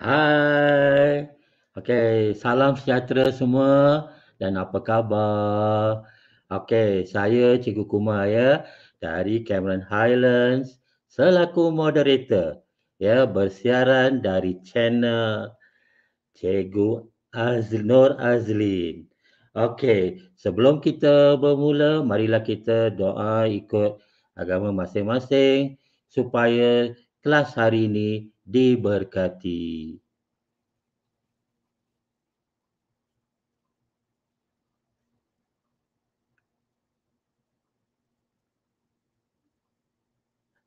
Hai. Okey, salam sejahtera semua dan apa khabar? Okey, saya Cikgu Kumar ya dari Cameron Highlands selaku moderator ya bersiaran dari channel Cikgu Aznur Azlin. Okey, sebelum kita bermula, marilah kita doa ikut agama masing-masing supaya kelas hari ini diberkati.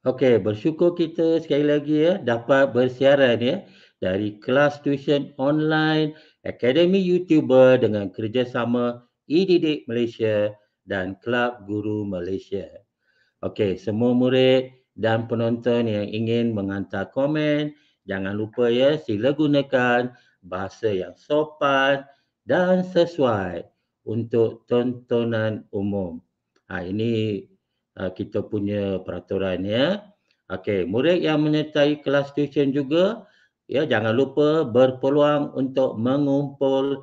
Okey, bersyukur kita sekali lagi ya dapat bersiaran ya dari kelas tuition online Academy YouTuber dengan kerjasama EDD Malaysia dan Kelab Guru Malaysia. Okey, semua murid dan penonton yang ingin menghantar komen, jangan lupa ya sila gunakan bahasa yang sopan dan sesuai untuk tontonan umum. Ha, ini uh, kita punya peraturan ya. Okey, murid yang menyertai kelas tuition juga ya jangan lupa berpeluang untuk mengumpul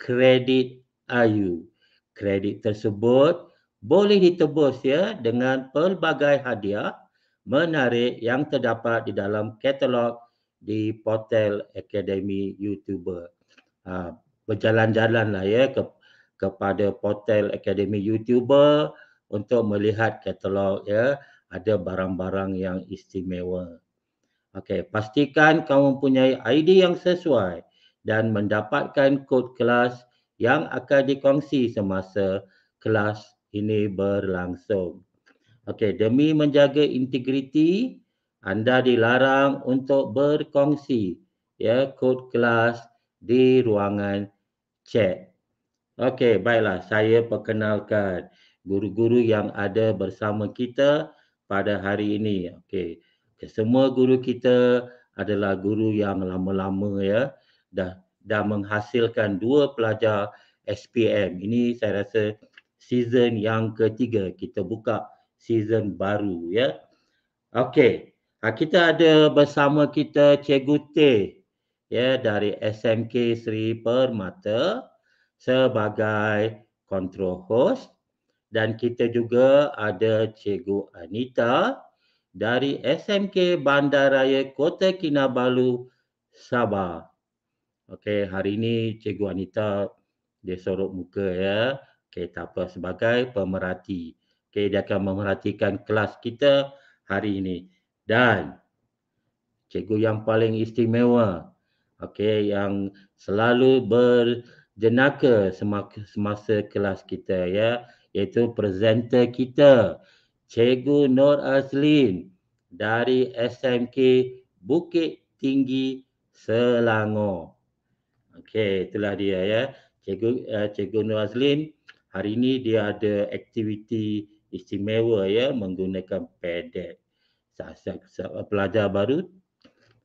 kredit IU. Kredit tersebut boleh ditebus ya dengan pelbagai hadiah menarik yang terdapat di dalam katalog di portal Akademi YouTuber. Ha, berjalan-jalan lah ya ke, kepada portal Akademi YouTuber untuk melihat katalog ya ada barang-barang yang istimewa. Okey, pastikan kamu mempunyai ID yang sesuai dan mendapatkan kod kelas yang akan dikongsi semasa kelas ini berlangsung. Okey, demi menjaga integriti, anda dilarang untuk berkongsi ya kod kelas di ruangan chat. Okey, baiklah saya perkenalkan guru-guru yang ada bersama kita pada hari ini. Okey. Semua guru kita adalah guru yang lama-lama ya dah dah menghasilkan dua pelajar SPM. Ini saya rasa season yang ketiga kita buka season baru ya. Okey. Ha, kita ada bersama kita Cikgu T ya dari SMK Sri Permata sebagai control host dan kita juga ada Cikgu Anita dari SMK Bandaraya Kota Kinabalu Sabah. Okey, hari ini Cikgu Anita dia sorok muka ya. Okey, tak apa sebagai pemerhati okay, dia akan memerhatikan kelas kita hari ini dan cikgu yang paling istimewa okay, yang selalu berjenaka semasa kelas kita ya iaitu presenter kita cikgu Nur Azlin dari SMK Bukit Tinggi Selangor okey itulah dia ya cikgu uh, cikgu Nur Azlin hari ini dia ada aktiviti istimewa ya menggunakan pedek sasak pelajar baru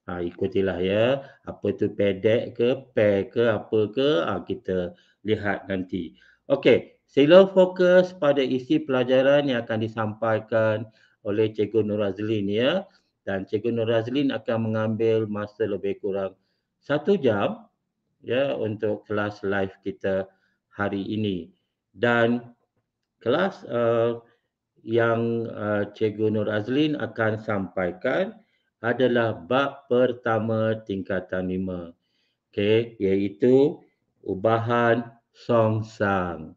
ha, ikutilah ya apa tu pedek ke pair ke apa ke ha, kita lihat nanti okey sila fokus pada isi pelajaran yang akan disampaikan oleh cikgu Nur Azlin ya dan cikgu Nur Azlin akan mengambil masa lebih kurang satu jam ya untuk kelas live kita hari ini dan kelas uh, yang uh, Cikgu Nur Azlin akan sampaikan adalah bab pertama tingkatan lima. Okey, iaitu ubahan song sang.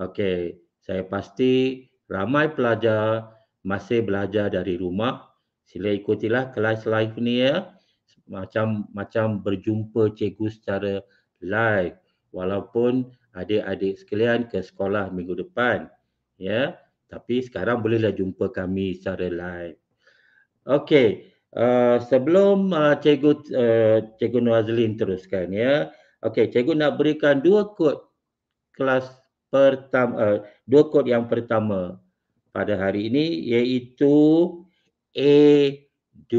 Okey, saya pasti ramai pelajar masih belajar dari rumah. Sila ikutilah kelas live ni ya. Macam macam berjumpa cikgu secara live walaupun adik-adik sekalian ke sekolah minggu depan. Ya tapi sekarang bolehlah jumpa kami secara live. Okey, uh, sebelum uh, cikgu uh, cikgu Nazlin teruskan ya. Okey, cikgu nak berikan dua kod kelas pertama uh, dua kod yang pertama pada hari ini iaitu A2.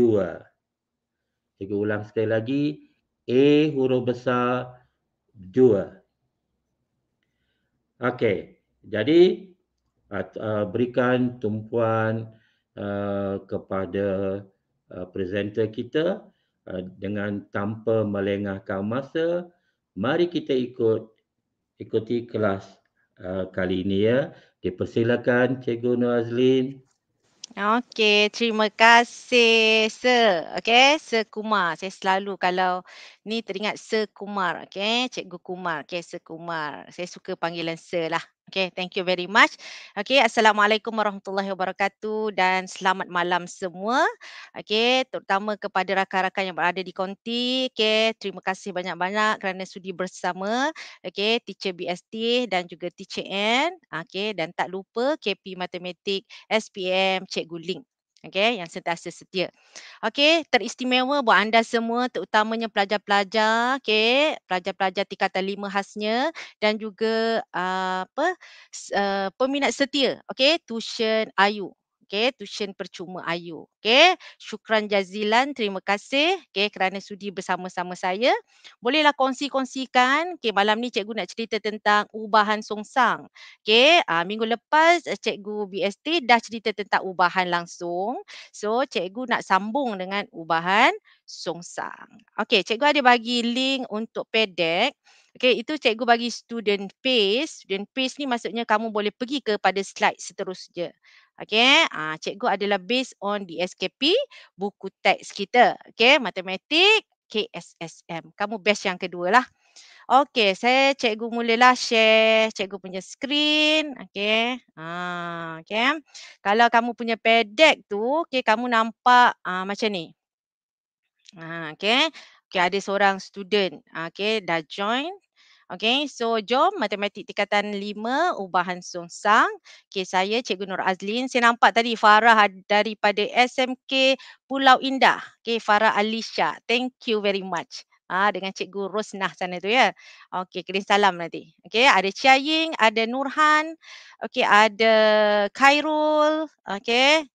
Cikgu ulang sekali lagi A huruf besar 2. Okey. Jadi Uh, berikan tumpuan uh, kepada uh, presenter kita dengan tanpa melengahkan masa mari kita ikut ikuti kelas kali ini ya dipersilakan cikgu Nur Azlin Okey, terima kasih Sir. Okey, Sir Kumar. Saya selalu kalau Ni teringat Sir Kumar, okay. Cikgu Kumar, okay. Sir Kumar. Saya suka panggilan Sir lah. Okay, thank you very much. Okay, Assalamualaikum warahmatullahi wabarakatuh dan selamat malam semua. Okay, terutama kepada rakan-rakan yang berada di konti. Okay, terima kasih banyak-banyak kerana sudi bersama. Okay, Teacher BST dan juga Teacher N. Okay, dan tak lupa KP Matematik SPM Cikgu Link. Okay, yang sentiasa setia. Okay, teristimewa buat anda semua terutamanya pelajar-pelajar. Okay, pelajar-pelajar tingkatan lima khasnya dan juga uh, apa uh, peminat setia. Okay, tuition Ayu okay, tuition percuma Ayu. Okay, syukran jazilan, terima kasih okay, kerana sudi bersama-sama saya. Bolehlah kongsi-kongsikan, okay, malam ni cikgu nak cerita tentang ubahan songsang. Okay, uh, ah, minggu lepas eh, cikgu BST dah cerita tentang ubahan langsung. So, cikgu nak sambung dengan ubahan songsang. Okay, cikgu ada bagi link untuk pedek. Okay, itu cikgu bagi student pace. Student pace ni maksudnya kamu boleh pergi kepada slide seterusnya. Okay, uh, ha, cikgu adalah based on the SKP, buku teks kita. Okay, matematik, KSSM. Kamu best yang kedua lah. Okay, saya cikgu mulalah share cikgu punya screen. Okay. ah, ha, okay. Kalau kamu punya pedek tu, okay, kamu nampak uh, macam ni. Ha, okay. Okay, ada seorang student, okay, dah join. Okay, so jom matematik tingkatan 5, ubahan songsang. Okay, saya Cikgu Nur Azlin. Saya nampak tadi Farah daripada SMK Pulau Indah. Okay, Farah Alisha. Thank you very much. Ah ha, dengan Cikgu Rosnah sana tu ya. Okay, kirim salam nanti. Okay, ada Chia Ying, ada Nurhan, okay, ada Khairul, okay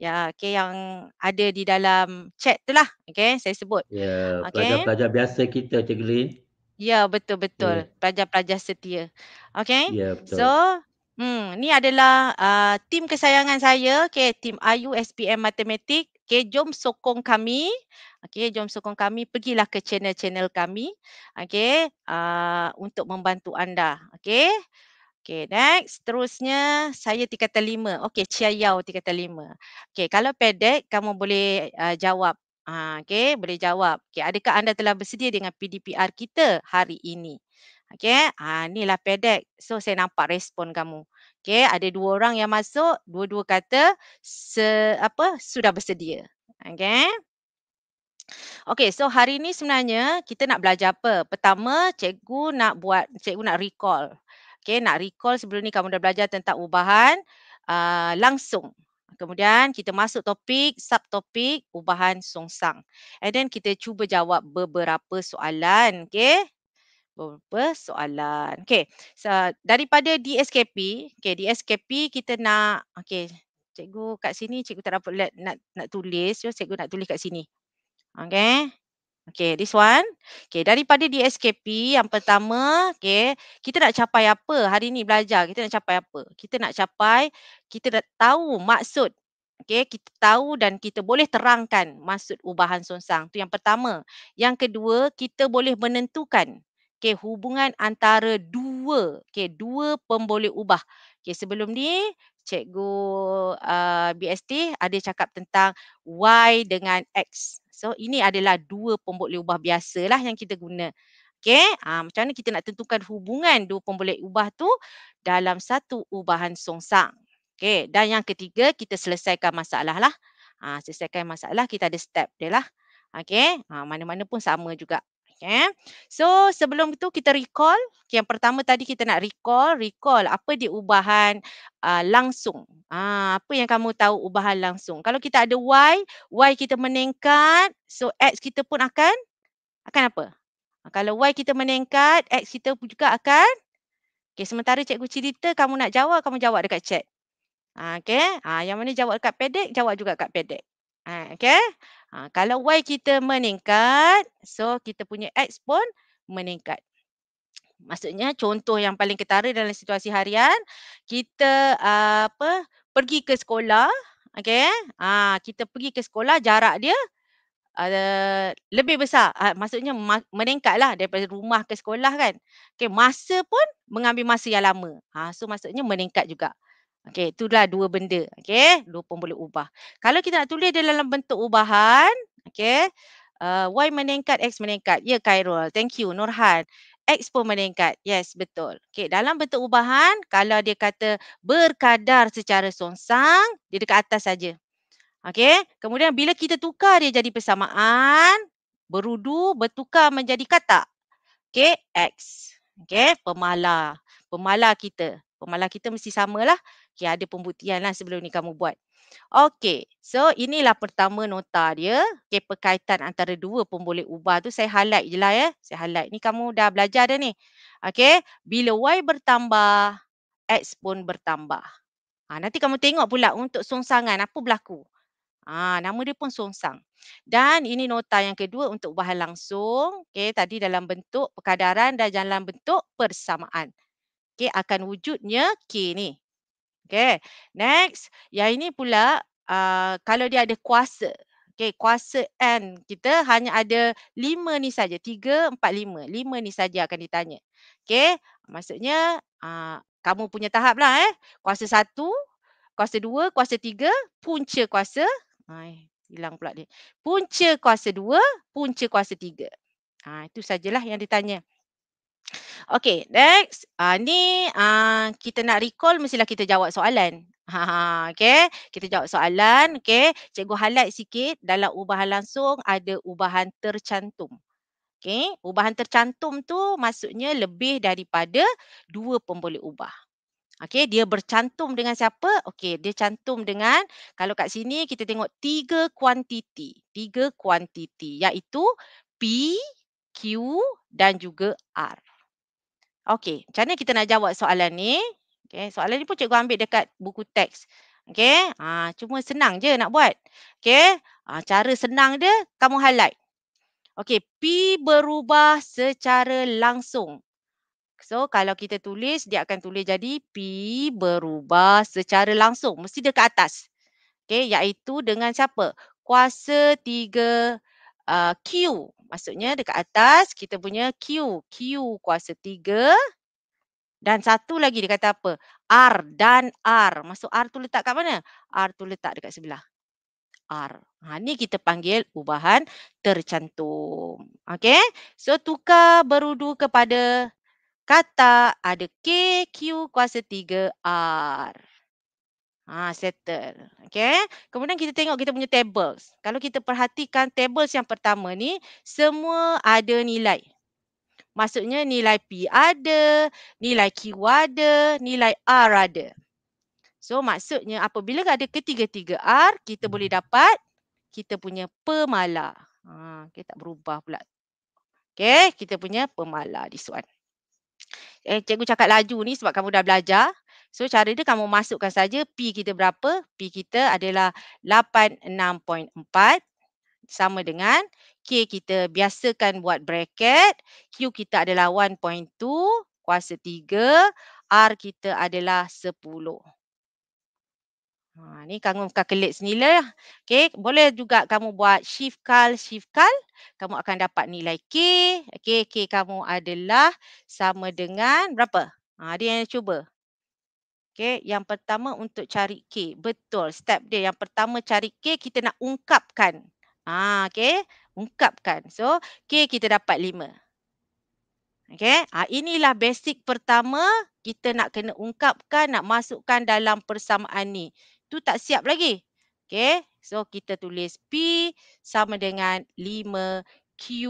ya okay, yang ada di dalam chat tu lah okay, saya sebut. Ya, yeah, okay. pelajar-pelajar biasa kita Cik Lin. Ya, yeah, betul-betul. Yeah. Pelajar-pelajar setia. Okay. yeah, So, hmm, ni adalah uh, tim kesayangan saya, okay, tim AYU SPM Matematik. Okay, jom sokong kami. Okay, jom sokong kami. Pergilah ke channel-channel kami. Okay, uh, untuk membantu anda. Okay. Okay, next. terusnya saya tingkatan lima. Okay, Cia Yau tingkatan lima. Okay, kalau pedek kamu boleh uh, jawab. Ha, ah, okay, boleh jawab. Okay, adakah anda telah bersedia dengan PDPR kita hari ini? Okay, ha, ah, inilah pendek. So, saya nampak respon kamu. Okay, ada dua orang yang masuk. Dua-dua kata, se, apa, sudah bersedia. Okay. Okay, so hari ini sebenarnya kita nak belajar apa? Pertama, cikgu nak buat, cikgu nak recall. Okay, nak recall sebelum ni kamu dah belajar tentang ubahan uh, langsung. Kemudian kita masuk topik, subtopik ubahan songsang. And then kita cuba jawab beberapa soalan. Okay. Beberapa soalan. Okay. So, daripada DSKP, okay, DSKP kita nak, okay, cikgu kat sini, cikgu tak dapat nak, nak tulis. Yo, cikgu nak tulis kat sini. Okay. Okay, this one. Okay, daripada DSKP yang pertama, okay, kita nak capai apa hari ni belajar? Kita nak capai apa? Kita nak capai, kita dah tahu maksud. Okay, kita tahu dan kita boleh terangkan maksud ubahan sonsang. Itu yang pertama. Yang kedua, kita boleh menentukan okay, hubungan antara dua, okay, dua pemboleh ubah. Okay, sebelum ni, Cikgu uh, ah, BST ada cakap tentang Y dengan X. So ini adalah dua pembuk liubah biasa lah yang kita guna. Okay, ha, ah, macam mana kita nak tentukan hubungan dua pembuk liubah tu dalam satu ubahan songsang. Okay, dan yang ketiga kita selesaikan masalah lah. Ha, ah, selesaikan masalah kita ada step dia lah. Okay, ah, mana-mana pun sama juga. Eh? So sebelum itu kita recall. Okay, yang pertama tadi kita nak recall. Recall apa dia ubahan uh, langsung. Uh, apa yang kamu tahu ubahan langsung. Kalau kita ada Y, Y kita meningkat. So X kita pun akan, akan apa? Ah, kalau Y kita meningkat, X kita pun juga akan. Okay, sementara cikgu cerita kamu nak jawab, kamu jawab dekat chat. Okay, uh, yang mana jawab dekat pedek, jawab juga dekat pedek. Okay. Ha, kalau Y kita meningkat, so kita punya X pun meningkat. Maksudnya contoh yang paling ketara dalam situasi harian, kita uh, apa pergi ke sekolah, okay? Ha, kita pergi ke sekolah, jarak dia Uh, lebih besar uh, maksudnya ma- lah daripada rumah ke sekolah kan Okay masa pun mengambil masa yang lama ha so maksudnya meningkat juga Okey, itulah dua benda. Okey, dua pun boleh ubah. Kalau kita nak tulis dia dalam bentuk ubahan, okey, uh, Y meningkat, X meningkat. Ya, Khairul. Thank you, Nurhan. X pun meningkat. Yes, betul. Okey, dalam bentuk ubahan, kalau dia kata berkadar secara songsang, dia dekat atas saja. Okey, kemudian bila kita tukar dia jadi persamaan, berudu, bertukar menjadi kata. Okey, X. Okey, pemala. Pemala kita. pemala kita mesti samalah. Okey, ada pembuktian lah sebelum ni kamu buat. Okey, so inilah pertama nota dia. Okey, perkaitan antara dua pemboleh ubah tu saya highlight je lah ya. Saya highlight. Ni kamu dah belajar dah ni. Okey, bila Y bertambah, X pun bertambah. Ha, nanti kamu tengok pula untuk songsangan apa berlaku. Ha, nama dia pun songsang. Dan ini nota yang kedua untuk ubahan langsung. Okay, tadi dalam bentuk perkadaran dan dalam bentuk persamaan. Okay, akan wujudnya K ni. Okay. Next, yang ini pula uh, kalau dia ada kuasa. Okay, kuasa N kita hanya ada lima ni saja. Tiga, empat, lima. Lima ni saja akan ditanya. Okay, maksudnya uh, kamu punya tahap lah eh. Kuasa satu, kuasa dua, kuasa tiga, punca kuasa. Ay, hilang pula dia. Punca kuasa dua, punca kuasa tiga. Ha, itu sajalah yang ditanya. Okay, next. Uh, ni uh, kita nak recall mestilah kita jawab soalan. Ha, ha okay, kita jawab soalan. Okay, cikgu highlight sikit dalam ubahan langsung ada ubahan tercantum. Okay, ubahan tercantum tu maksudnya lebih daripada dua pemboleh ubah. Okay, dia bercantum dengan siapa? Okay, dia cantum dengan kalau kat sini kita tengok tiga kuantiti. Tiga kuantiti iaitu P, Q dan juga R. Okey, macam mana kita nak jawab soalan ni? Okey, soalan ni pun cikgu ambil dekat buku teks. Okey, ha, cuma senang je nak buat. Okey, ha, cara senang dia kamu highlight. Okey, P berubah secara langsung. So, kalau kita tulis, dia akan tulis jadi P berubah secara langsung. Mesti dekat atas. Okey, iaitu dengan siapa? Kuasa tiga Uh, Q maksudnya dekat atas kita punya Q Q kuasa 3 dan satu lagi dia kata apa R dan R maksud R tu letak kat mana R tu letak dekat sebelah R ha ni kita panggil ubahan tercantum Okay, so tukar berudu kepada kata ada K Q kuasa 3 R Ha, settle. Okay. Eh. Kemudian kita tengok kita punya tables. Kalau kita perhatikan tables yang pertama ni, semua ada nilai. Maksudnya nilai P ada, nilai Q ada, nilai R ada. So maksudnya apabila ada ketiga-tiga R, kita boleh hmm. dapat kita punya pemala. Ha, okay, tak berubah pula. Okay, kita punya pemala di one. Eh, cikgu cakap laju ni sebab kamu dah belajar. So cara dia kamu masukkan saja P kita berapa? P kita adalah 86.4 sama dengan K kita biasakan buat bracket. Q kita adalah 1.2 kuasa 3. R kita adalah 10. Ha, ni kamu calculate senila. Lah. Okay, boleh juga kamu buat shift call, shift call. Kamu akan dapat nilai K. Okay, K kamu adalah sama dengan berapa? Ha, dia yang cuba. Okay, yang pertama untuk cari K. Betul, step dia. Yang pertama cari K, kita nak ungkapkan. Ah, ha, okay, ungkapkan. So, K kita dapat lima Okay, ah, ha, inilah basic pertama kita nak kena ungkapkan, nak masukkan dalam persamaan ni. Tu tak siap lagi. Okay, so kita tulis P sama dengan lima q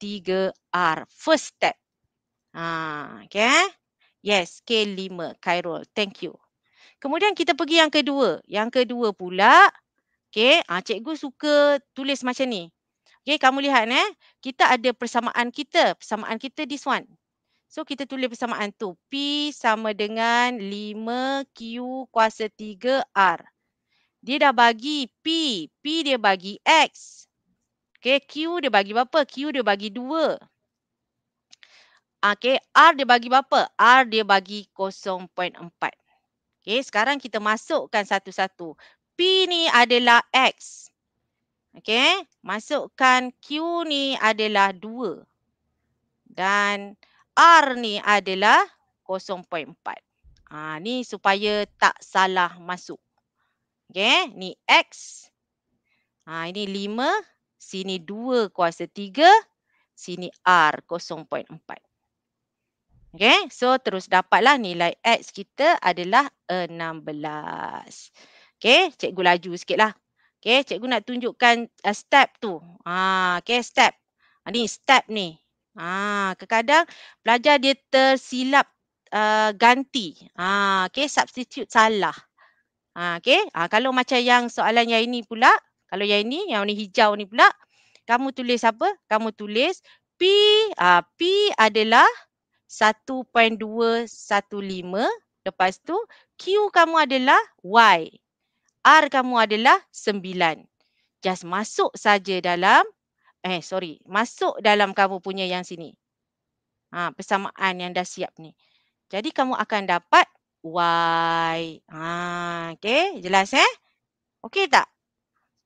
tiga r First step. Ah, ha, okay. Yes, K5 chiral. Thank you. Kemudian kita pergi yang kedua. Yang kedua pula, okay, ah, ha, cikgu suka tulis macam ni. Okay, kamu lihat eh. Kita ada persamaan kita. Persamaan kita this one. So, kita tulis persamaan tu. P sama dengan 5Q kuasa 3R. Dia dah bagi P. P dia bagi X. Okay, Q dia bagi berapa? Q dia bagi 2. Okay, R dia bagi berapa? R dia bagi 0.4. Okay, sekarang kita masukkan satu-satu. P ni adalah X. Okay, masukkan Q ni adalah 2. Dan R ni adalah 0.4. Ah, ha, ni supaya tak salah masuk. Okay, ni X. Ah, ini 5. Sini 2 kuasa 3. Sini R 0.4. Okay, so terus dapatlah nilai X kita adalah 16. Okay, cikgu laju lah. Okay, cikgu nak tunjukkan uh, step tu. Ah, okay, step. Ini ah, step ni. Ah, kadang-kadang pelajar dia tersilap uh, ganti. Ah, okay, substitute salah. Ah, okay, ah, kalau macam yang soalan yang ini pula. Kalau yang ini, yang ni hijau ni pula. Kamu tulis apa? Kamu tulis P. Ah, P adalah 1.215. Lepas tu Q kamu adalah Y. R kamu adalah 9. Just masuk saja dalam eh sorry, masuk dalam kamu punya yang sini. Ha persamaan yang dah siap ni. Jadi kamu akan dapat Y. Ha okey, jelas eh? okay tak?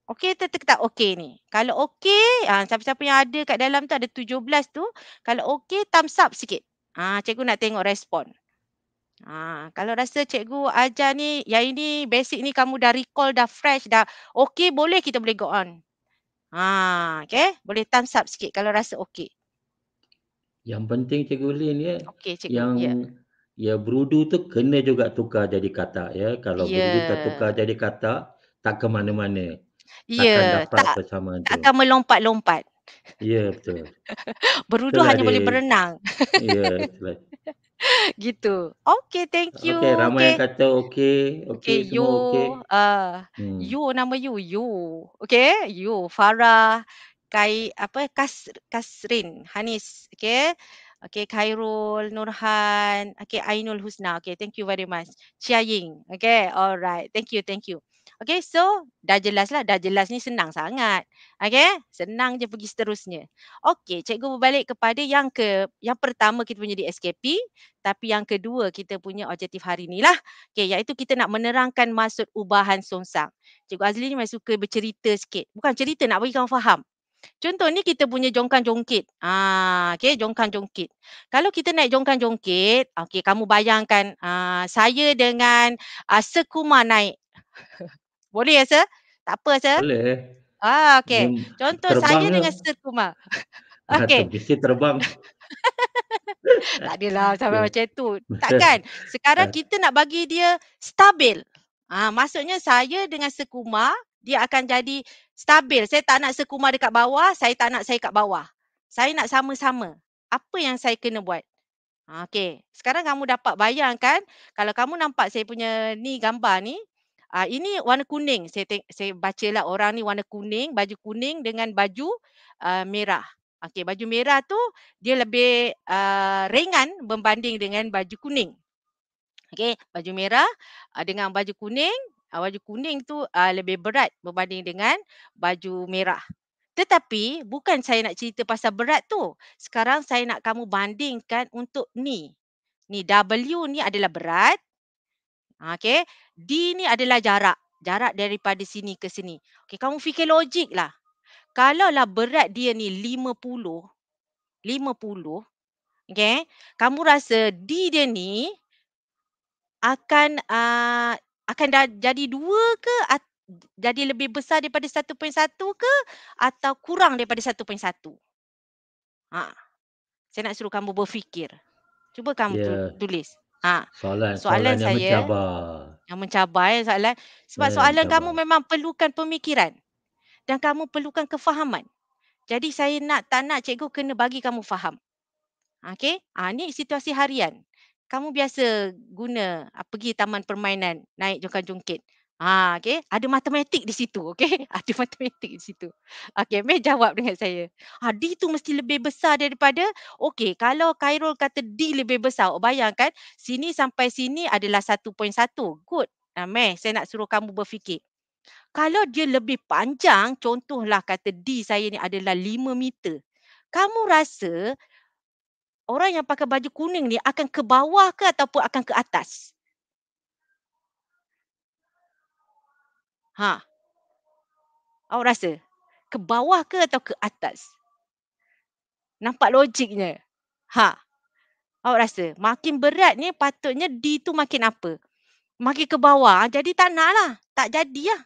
Okey tak tak, tak okey ni. Kalau okey, ha, siapa-siapa yang ada kat dalam tu ada 17 tu. Kalau okey, thumbs up sikit. Ah, ha, cikgu nak tengok respon. Ha, kalau rasa cikgu ajar ni, ya ini basic ni kamu dah recall, dah fresh, dah okay boleh kita boleh go on. Ha, okay, boleh thumbs up sikit kalau rasa okay. Yang penting cikgu Lin ya. Okey, cikgu. Yang ya. ya berudu tu kena juga tukar jadi kata ya. Kalau ya. berudu tak tukar jadi kata, tak ke mana-mana. Ya, takkan dapat tak, bersama tak tu. melompat-lompat. Ya yeah, betul. Berudu hanya boleh berenang. Ya yeah, betul. gitu. Okay, thank you. Okay, ramai okay. yang kata okay. Okay, okay semua you. Okay. Uh, hmm. You, nama you. You. Okay, you. Farah. Kai, apa, Kas, Kasrin. Hanis. Okay. Okay, Khairul, Nurhan. Okay, Ainul Husna. Okay, thank you very much. Chia Ying. Okay, alright. Thank you, thank you. Okay, so dah jelas lah. Dah jelas ni senang sangat. Okay, senang je pergi seterusnya. Okay, cikgu berbalik kepada yang ke yang pertama kita punya di SKP. Tapi yang kedua kita punya objektif hari ni lah. Okay, iaitu kita nak menerangkan maksud ubahan songsang. Cikgu Azli ni memang suka bercerita sikit. Bukan cerita, nak bagi kamu faham. Contoh ni kita punya jongkan jongkit. Ah, okay, jongkan jongkit. Kalau kita naik jongkan jongkit, okay, kamu bayangkan ah, saya dengan ah, sekuma naik. Boleh ya, sir? Tak apa, sir? Boleh. Ah, okay. Contoh terbang saya ke? dengan Sir Kumar. Okay. Bisa terbang. tak adalah sampai macam tu. Takkan? Sekarang kita nak bagi dia stabil. Ah, maksudnya saya dengan Sir Kumar, dia akan jadi stabil. Saya tak nak Sir Kumar dekat bawah, saya tak nak saya kat bawah. Saya nak sama-sama. Apa yang saya kena buat? Ah, okey Sekarang kamu dapat bayangkan kalau kamu nampak saya punya ni gambar ni, Ah ini warna kuning. Saya te- saya bacalah orang ni warna kuning, baju kuning dengan baju uh, merah. Okey, baju merah tu dia lebih uh, ringan berbanding dengan baju kuning. Okey, baju merah uh, dengan baju kuning, uh, baju kuning tu uh, lebih berat berbanding dengan baju merah. Tetapi bukan saya nak cerita pasal berat tu. Sekarang saya nak kamu bandingkan untuk ni. Ni W ni adalah berat. Okey, D ni adalah jarak. Jarak daripada sini ke sini. Okey, kamu fikir logik lah. Kalau Kalaulah berat dia ni 50, 50, okey, kamu rasa D dia ni akan uh, akan dah jadi dua ke jadi lebih besar daripada 1.1 ke atau kurang daripada 1.1? Ha. Saya nak suruh kamu berfikir. Cuba kamu yeah. tulis. Ha. Soalan, soalan, soalan saya yang mencabar. Yang mencabar ya soalan. Sebab soalan, soalan kamu memang perlukan pemikiran. Dan kamu perlukan kefahaman. Jadi saya nak tak nak cikgu kena bagi kamu faham. Okey. Ha, ini situasi harian. Kamu biasa guna ah, pergi taman permainan naik jongkang jungkit. Ha, ah, okay. Ada matematik di situ. Okay. Ada matematik di situ. Okay. Meh jawab dengan saya. Ha, D tu mesti lebih besar daripada. Okay. Kalau Khairul kata D lebih besar. Oh, bayangkan. Sini sampai sini adalah 1.1. Good. Ha, Meh. Saya nak suruh kamu berfikir. Kalau dia lebih panjang. Contohlah kata D saya ni adalah 5 meter. Kamu rasa. Orang yang pakai baju kuning ni akan ke bawah ke ataupun akan ke atas? Ha. Awak rasa? Ke bawah ke atau ke atas? Nampak logiknya. Ha. Awak rasa? Makin berat ni patutnya D tu makin apa? Makin ke bawah. Ah, jadi tak nak lah. Tak jadi lah.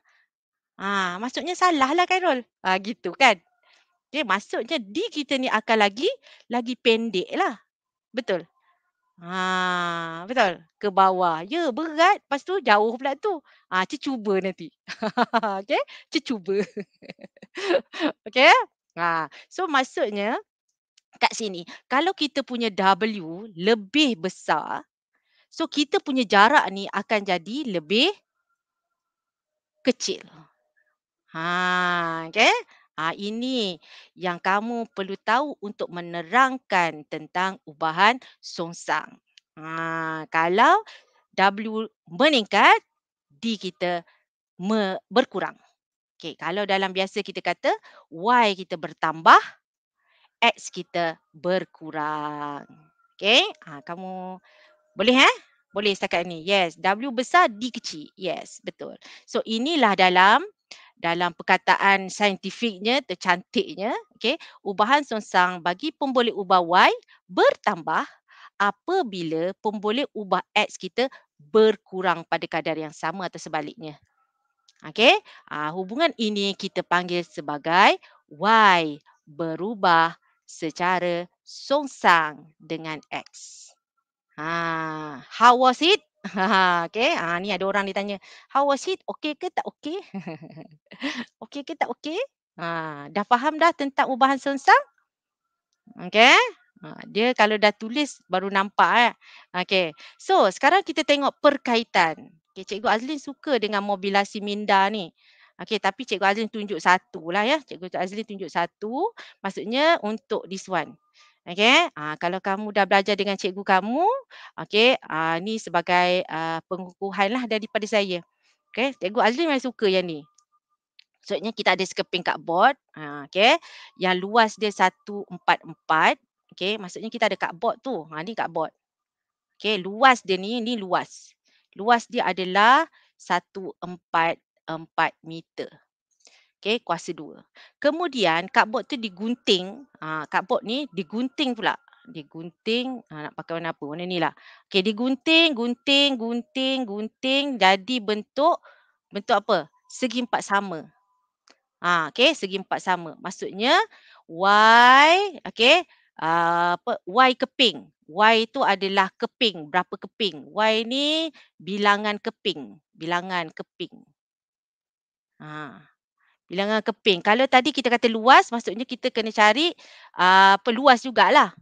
Ha, maksudnya salah lah Khairul. Ha, gitu kan. Okay, maksudnya D kita ni akan lagi lagi pendek lah. Betul? Ha, betul. Ke bawah. Ya, berat. Lepas tu jauh pula tu. Ha, ah, cuba nanti. okay? Cik cuba. okay? Ha, ah, so maksudnya kat sini. Kalau kita punya W lebih besar, so kita punya jarak ni akan jadi lebih kecil. Ha, okay? Ah ini yang kamu perlu tahu untuk menerangkan tentang ubahan songsang. Ah kalau W meningkat, D kita berkurang. Okay, kalau dalam biasa kita kata Y kita bertambah, X kita berkurang. Okay, ah kamu boleh eh? Boleh setakat ini. Yes, W besar, D kecil. Yes, betul. So inilah dalam dalam perkataan saintifiknya tercantiknya okey ubahan songsang bagi pemboleh ubah y bertambah apabila pemboleh ubah x kita berkurang pada kadar yang sama atau sebaliknya okey ha, hubungan ini kita panggil sebagai y berubah secara songsang dengan x ha how was it Ha, okay. Ha, ni ada orang ditanya, how was it? Okay ke tak okay? okay ke tak okay? Ha, dah faham dah tentang ubahan sengsang? Okay. Ha, dia kalau dah tulis baru nampak. Eh. Okay. So sekarang kita tengok perkaitan. Okay, Cikgu Azlin suka dengan mobilasi minda ni. Okay, tapi Cikgu Azlin tunjuk satu lah ya. Cikgu Azlin tunjuk satu. Maksudnya untuk this one. Okey, uh, kalau kamu dah belajar dengan cikgu kamu, okey, uh, ni sebagai uh, ah, pengukuhan lah daripada saya. Okey, cikgu Azli memang suka yang ni. Maksudnya kita ada sekeping cardboard, uh, okey, yang luas dia 144. Okey, maksudnya kita ada board tu. Ha, ni board, Okey, luas dia ni, ni luas. Luas dia adalah 144 meter. Okay, kuasa dua. Kemudian kapbot tu digunting. Ha, kapbot ni digunting pula. Digunting, ha, nak pakai warna apa? Warna ni lah. Okay, digunting, gunting, gunting, gunting. Jadi bentuk, bentuk apa? Segi empat sama. Ha, okay, segi empat sama. Maksudnya, Y, okay, uh, ha, apa, Y keping. Y tu adalah keping. Berapa keping? Y ni bilangan keping. Bilangan keping. Ha, bilangan keping. Kalau tadi kita kata luas, maksudnya kita kena cari uh, peluas jugalah.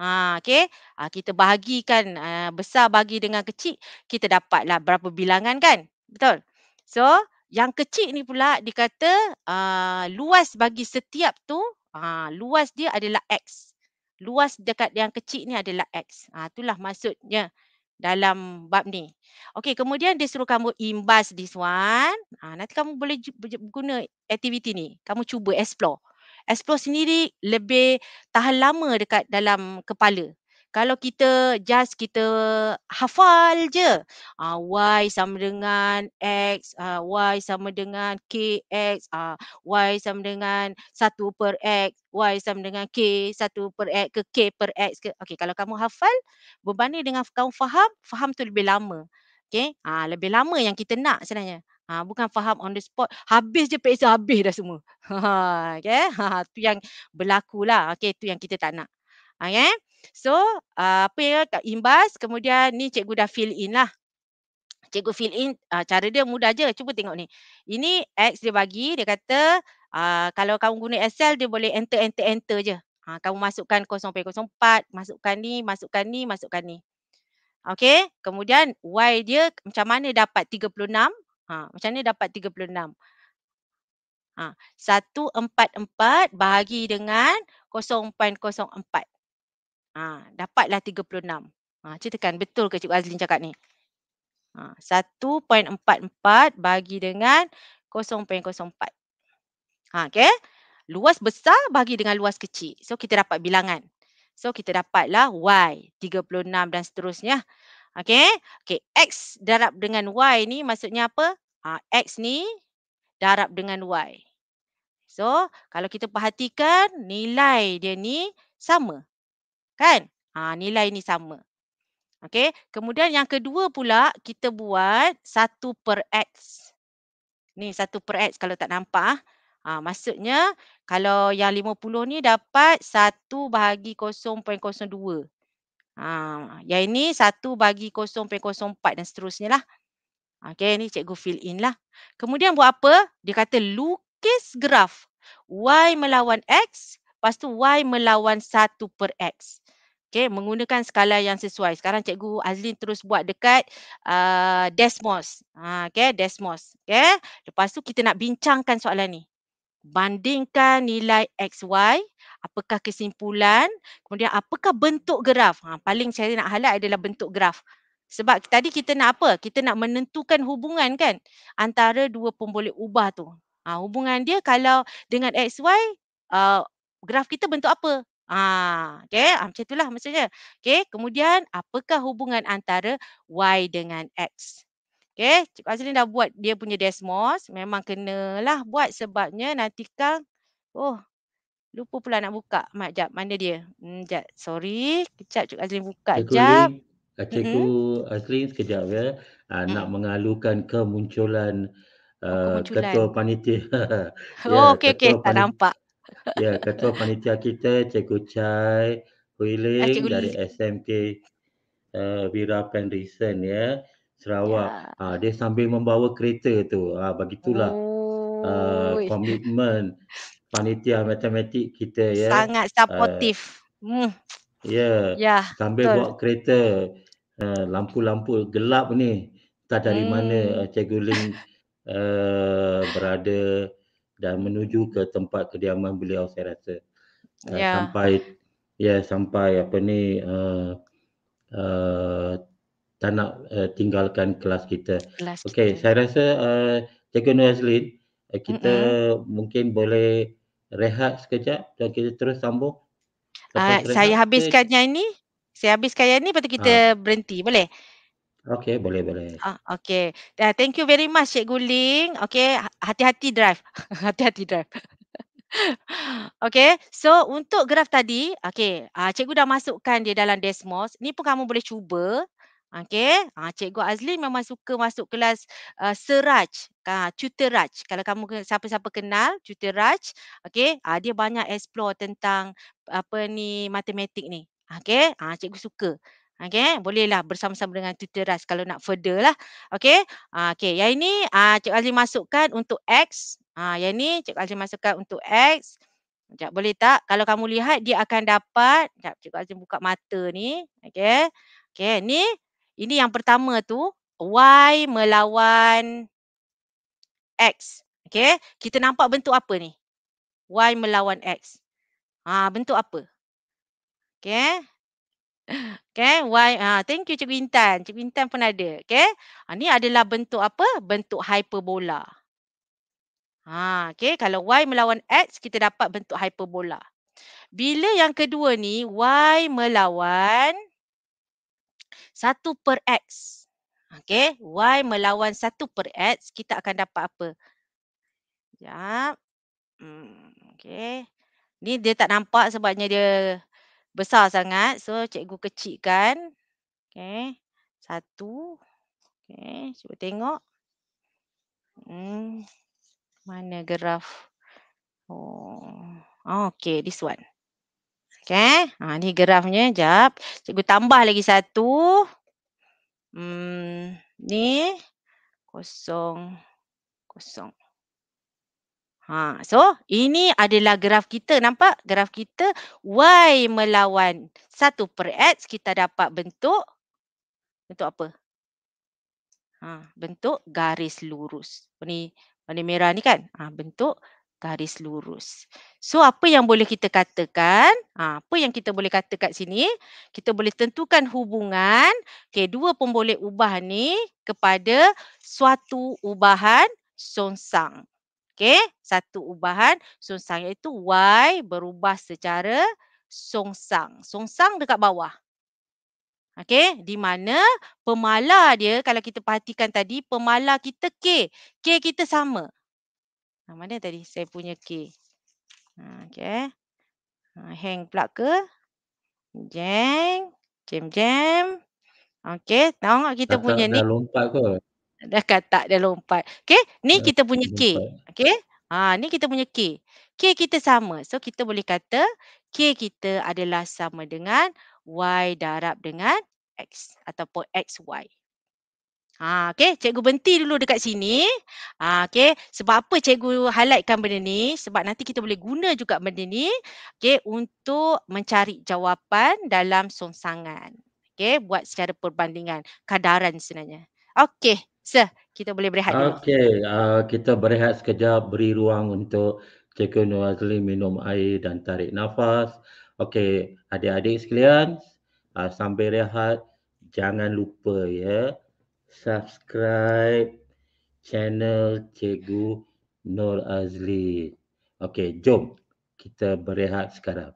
Ha, okay. Ha, ah, kita bahagikan uh, besar bagi dengan kecil, kita dapatlah berapa bilangan kan. Betul. So, yang kecil ni pula dikata uh, luas bagi setiap tu, uh, luas dia adalah X. Luas dekat yang kecil ni adalah X. Ha, itulah maksudnya dalam bab ni. Okey, kemudian dia suruh kamu imbas this one. Ha, nanti kamu boleh guna aktiviti ni. Kamu cuba explore. Explore sendiri lebih tahan lama dekat dalam kepala. Kalau kita just kita hafal je uh, Y sama dengan X uh, Y sama dengan KX uh, ah, Y sama dengan 1 per X Y sama dengan K 1 per X ke K per X ke Okay kalau kamu hafal Berbanding dengan kamu faham Faham tu lebih lama Okay uh, Lebih lama yang kita nak sebenarnya Ha, bukan faham on the spot. Habis je peksa, habis dah semua. Ha, okay. Ha, tu yang berlaku lah. Okay, tu yang kita tak nak. Okay. So uh, apa yang kat imbas kemudian ni cikgu dah fill in lah. Cikgu fill in uh, cara dia mudah je. Cuba tengok ni. Ini X dia bagi dia kata uh, kalau kamu guna Excel dia boleh enter enter enter je. Ha, kamu masukkan 0.04, masukkan ni, masukkan ni, masukkan ni. Okay, kemudian Y dia macam mana dapat 36? Ha, macam mana dapat 36? Ha, 144 bahagi dengan 0.04. Ha, dapatlah 36. Ha, ceritakan betul ke Cik Azlin cakap ni? Ha, 1.44 bagi dengan 0.04. Ha, okay. Luas besar bagi dengan luas kecil. So kita dapat bilangan. So kita dapatlah Y 36 dan seterusnya. Okay. Okay. X darab dengan Y ni maksudnya apa? Ha, X ni darab dengan Y. So kalau kita perhatikan nilai dia ni sama. Kan? Ha, nilai ni sama. Okey. Kemudian yang kedua pula kita buat satu per X. Ni satu per X kalau tak nampak. Ah. Ha, maksudnya kalau yang 50 ni dapat 1 bahagi 0.02. Ha, yang ini 1 bahagi 0.04 dan seterusnya lah. okay? ni cikgu fill in lah. Kemudian buat apa? Dia kata lukis graf. Y melawan X, lepas tu Y melawan 1 per X. Okay, menggunakan skala yang sesuai. Sekarang Cikgu Azlin terus buat dekat uh, Desmos. Ha, ah, okay, Desmos. Okay, lepas tu kita nak bincangkan soalan ni. Bandingkan nilai XY, apakah kesimpulan, kemudian apakah bentuk graf. Ha, paling saya nak highlight adalah bentuk graf. Sebab tadi kita nak apa? Kita nak menentukan hubungan kan antara dua pemboleh ubah tu. Ha, hubungan dia kalau dengan XY, uh, ah, graf kita bentuk apa? Ah, okay. Ah, macam itulah maksudnya. Okay. Kemudian apakah hubungan antara Y dengan X? Okay. Cik Azlin dah buat dia punya desmos. Memang kenalah buat sebabnya nanti kan. Oh. Lupa pula nak buka. Mak, jap. Mana dia? Hmm, jap. Sorry. Kejap Cik Azlin buka. Cikgu jap. Lin. Cikgu mm-hmm. Azlin sekejap ya. Ah, mm. nak mengalukan kemunculan, oh, uh, kemunculan. ketua panitia. Ya, oh, yeah, okay. okey. Tak nampak ya, ketua panitia kita Cikgu Chai Huiling ah, dari SMK uh, eh, Vira Pendrisen ya, Sarawak. Ya. Ah, dia sambil membawa kereta tu. Ah, begitulah oh. uh, komitmen panitia matematik kita ya. Sangat suportif. Uh, ah. hmm. Ya. ya sambil betul. bawa kereta uh, lampu-lampu gelap ni. Tak dari hmm. mana uh, Cikgu Ling uh, berada dan menuju ke tempat kediaman beliau saya rasa uh, ah, yeah. sampai ya yeah, sampai apa ni uh, uh, tak nak uh, tinggalkan kelas kita. kita. Okey, saya rasa Cikgu uh, Azlin uh, kita Mm-mm. mungkin boleh rehat sekejap dan kita terus sambung. Uh, saya habiskan yang ini. Saya habiskan yang ini lepas kita ha. berhenti. Boleh? Okay, boleh boleh. Ah, okay, uh, eh, thank you very much, Cik Guling. Okay, ha, hati-hati drive, hati-hati drive. okay, so untuk graf tadi, okay, uh, ah, Cikgu dah masukkan dia dalam Desmos. Ni pun kamu boleh cuba. Okay, ha, ah, Cikgu Azli memang suka masuk kelas uh, Seraj, ha, Tutor Kalau kamu siapa-siapa kenal cuteraj, okay, ha, dia banyak explore tentang apa ni matematik ni. Okay, ha, Cikgu suka. Okay, bolehlah bersama-sama dengan tutor Ras kalau nak further lah. Okay, uh, ah, okay. yang ini uh, Cik Azli masukkan untuk X. Uh, yang ini Cik Azli masukkan untuk X. Sekejap, boleh tak? Kalau kamu lihat, dia akan dapat. Sekejap, Cik Azli buka mata ni. Okay, okay. ni ini yang pertama tu. Y melawan X. Okay, kita nampak bentuk apa ni? Y melawan X. Ah, ha, bentuk apa? Okay, Okay, why? Ah, thank you Cikgu Intan. Cikgu Intan pun ada. Okay, ah, ni adalah bentuk apa? Bentuk hyperbola. Ha, ah, okay, kalau Y melawan X, kita dapat bentuk hyperbola. Bila yang kedua ni, Y melawan 1 per X. Okay, Y melawan 1 per X, kita akan dapat apa? Ya, Hmm, okay. Ni dia tak nampak sebabnya dia besar sangat. So cikgu kecikkan. Okay. Satu. Okay. Cuba tengok. Hmm. Mana graf? Oh. Ah, okay. This one. Okay. Ha, ni grafnya. Sekejap. Cikgu tambah lagi satu. Hmm. Ni. Kosong. Kosong. Ha, so ini adalah graf kita nampak? Graf kita Y melawan 1 per X kita dapat bentuk. Bentuk apa? Ha, bentuk garis lurus. Ini warna merah ni kan? Ha, bentuk garis lurus. So apa yang boleh kita katakan? Ha, apa yang kita boleh kata kat sini? Kita boleh tentukan hubungan. Okay, dua pun ubah ni kepada suatu ubahan sonsang. Okey, satu ubahan songsang iaitu Y berubah secara songsang. Songsang dekat bawah. Okey, di mana pemalar dia kalau kita perhatikan tadi pemalar kita K. K kita sama. Ha, mana tadi saya punya K. Ha, Okey. Ha, hang pula ke? Jeng. Jem-jem. Okey, tengok kita tak, punya tak, ni. Dah lompat ke? dah kata dia lompat. Okay, ni dah kita punya lompat. K. Okay, ha, ni kita punya K. K kita sama. So kita boleh kata K kita adalah sama dengan Y darab dengan X ataupun XY. Ha, okay, cikgu berhenti dulu dekat sini. Ha, okay, sebab apa cikgu highlightkan benda ni? Sebab nanti kita boleh guna juga benda ni okay, untuk mencari jawapan dalam songsangan. Okay, buat secara perbandingan, kadaran sebenarnya. Okay, Sir, kita boleh berehat dulu. Okey, uh, kita berehat sekejap, beri ruang untuk Cikgu Nur Azli minum air dan tarik nafas. Okay, adik-adik sekalian, uh, sambil rehat, jangan lupa ya, subscribe channel Cikgu Nur Azli. Okay, jom kita berehat sekarang.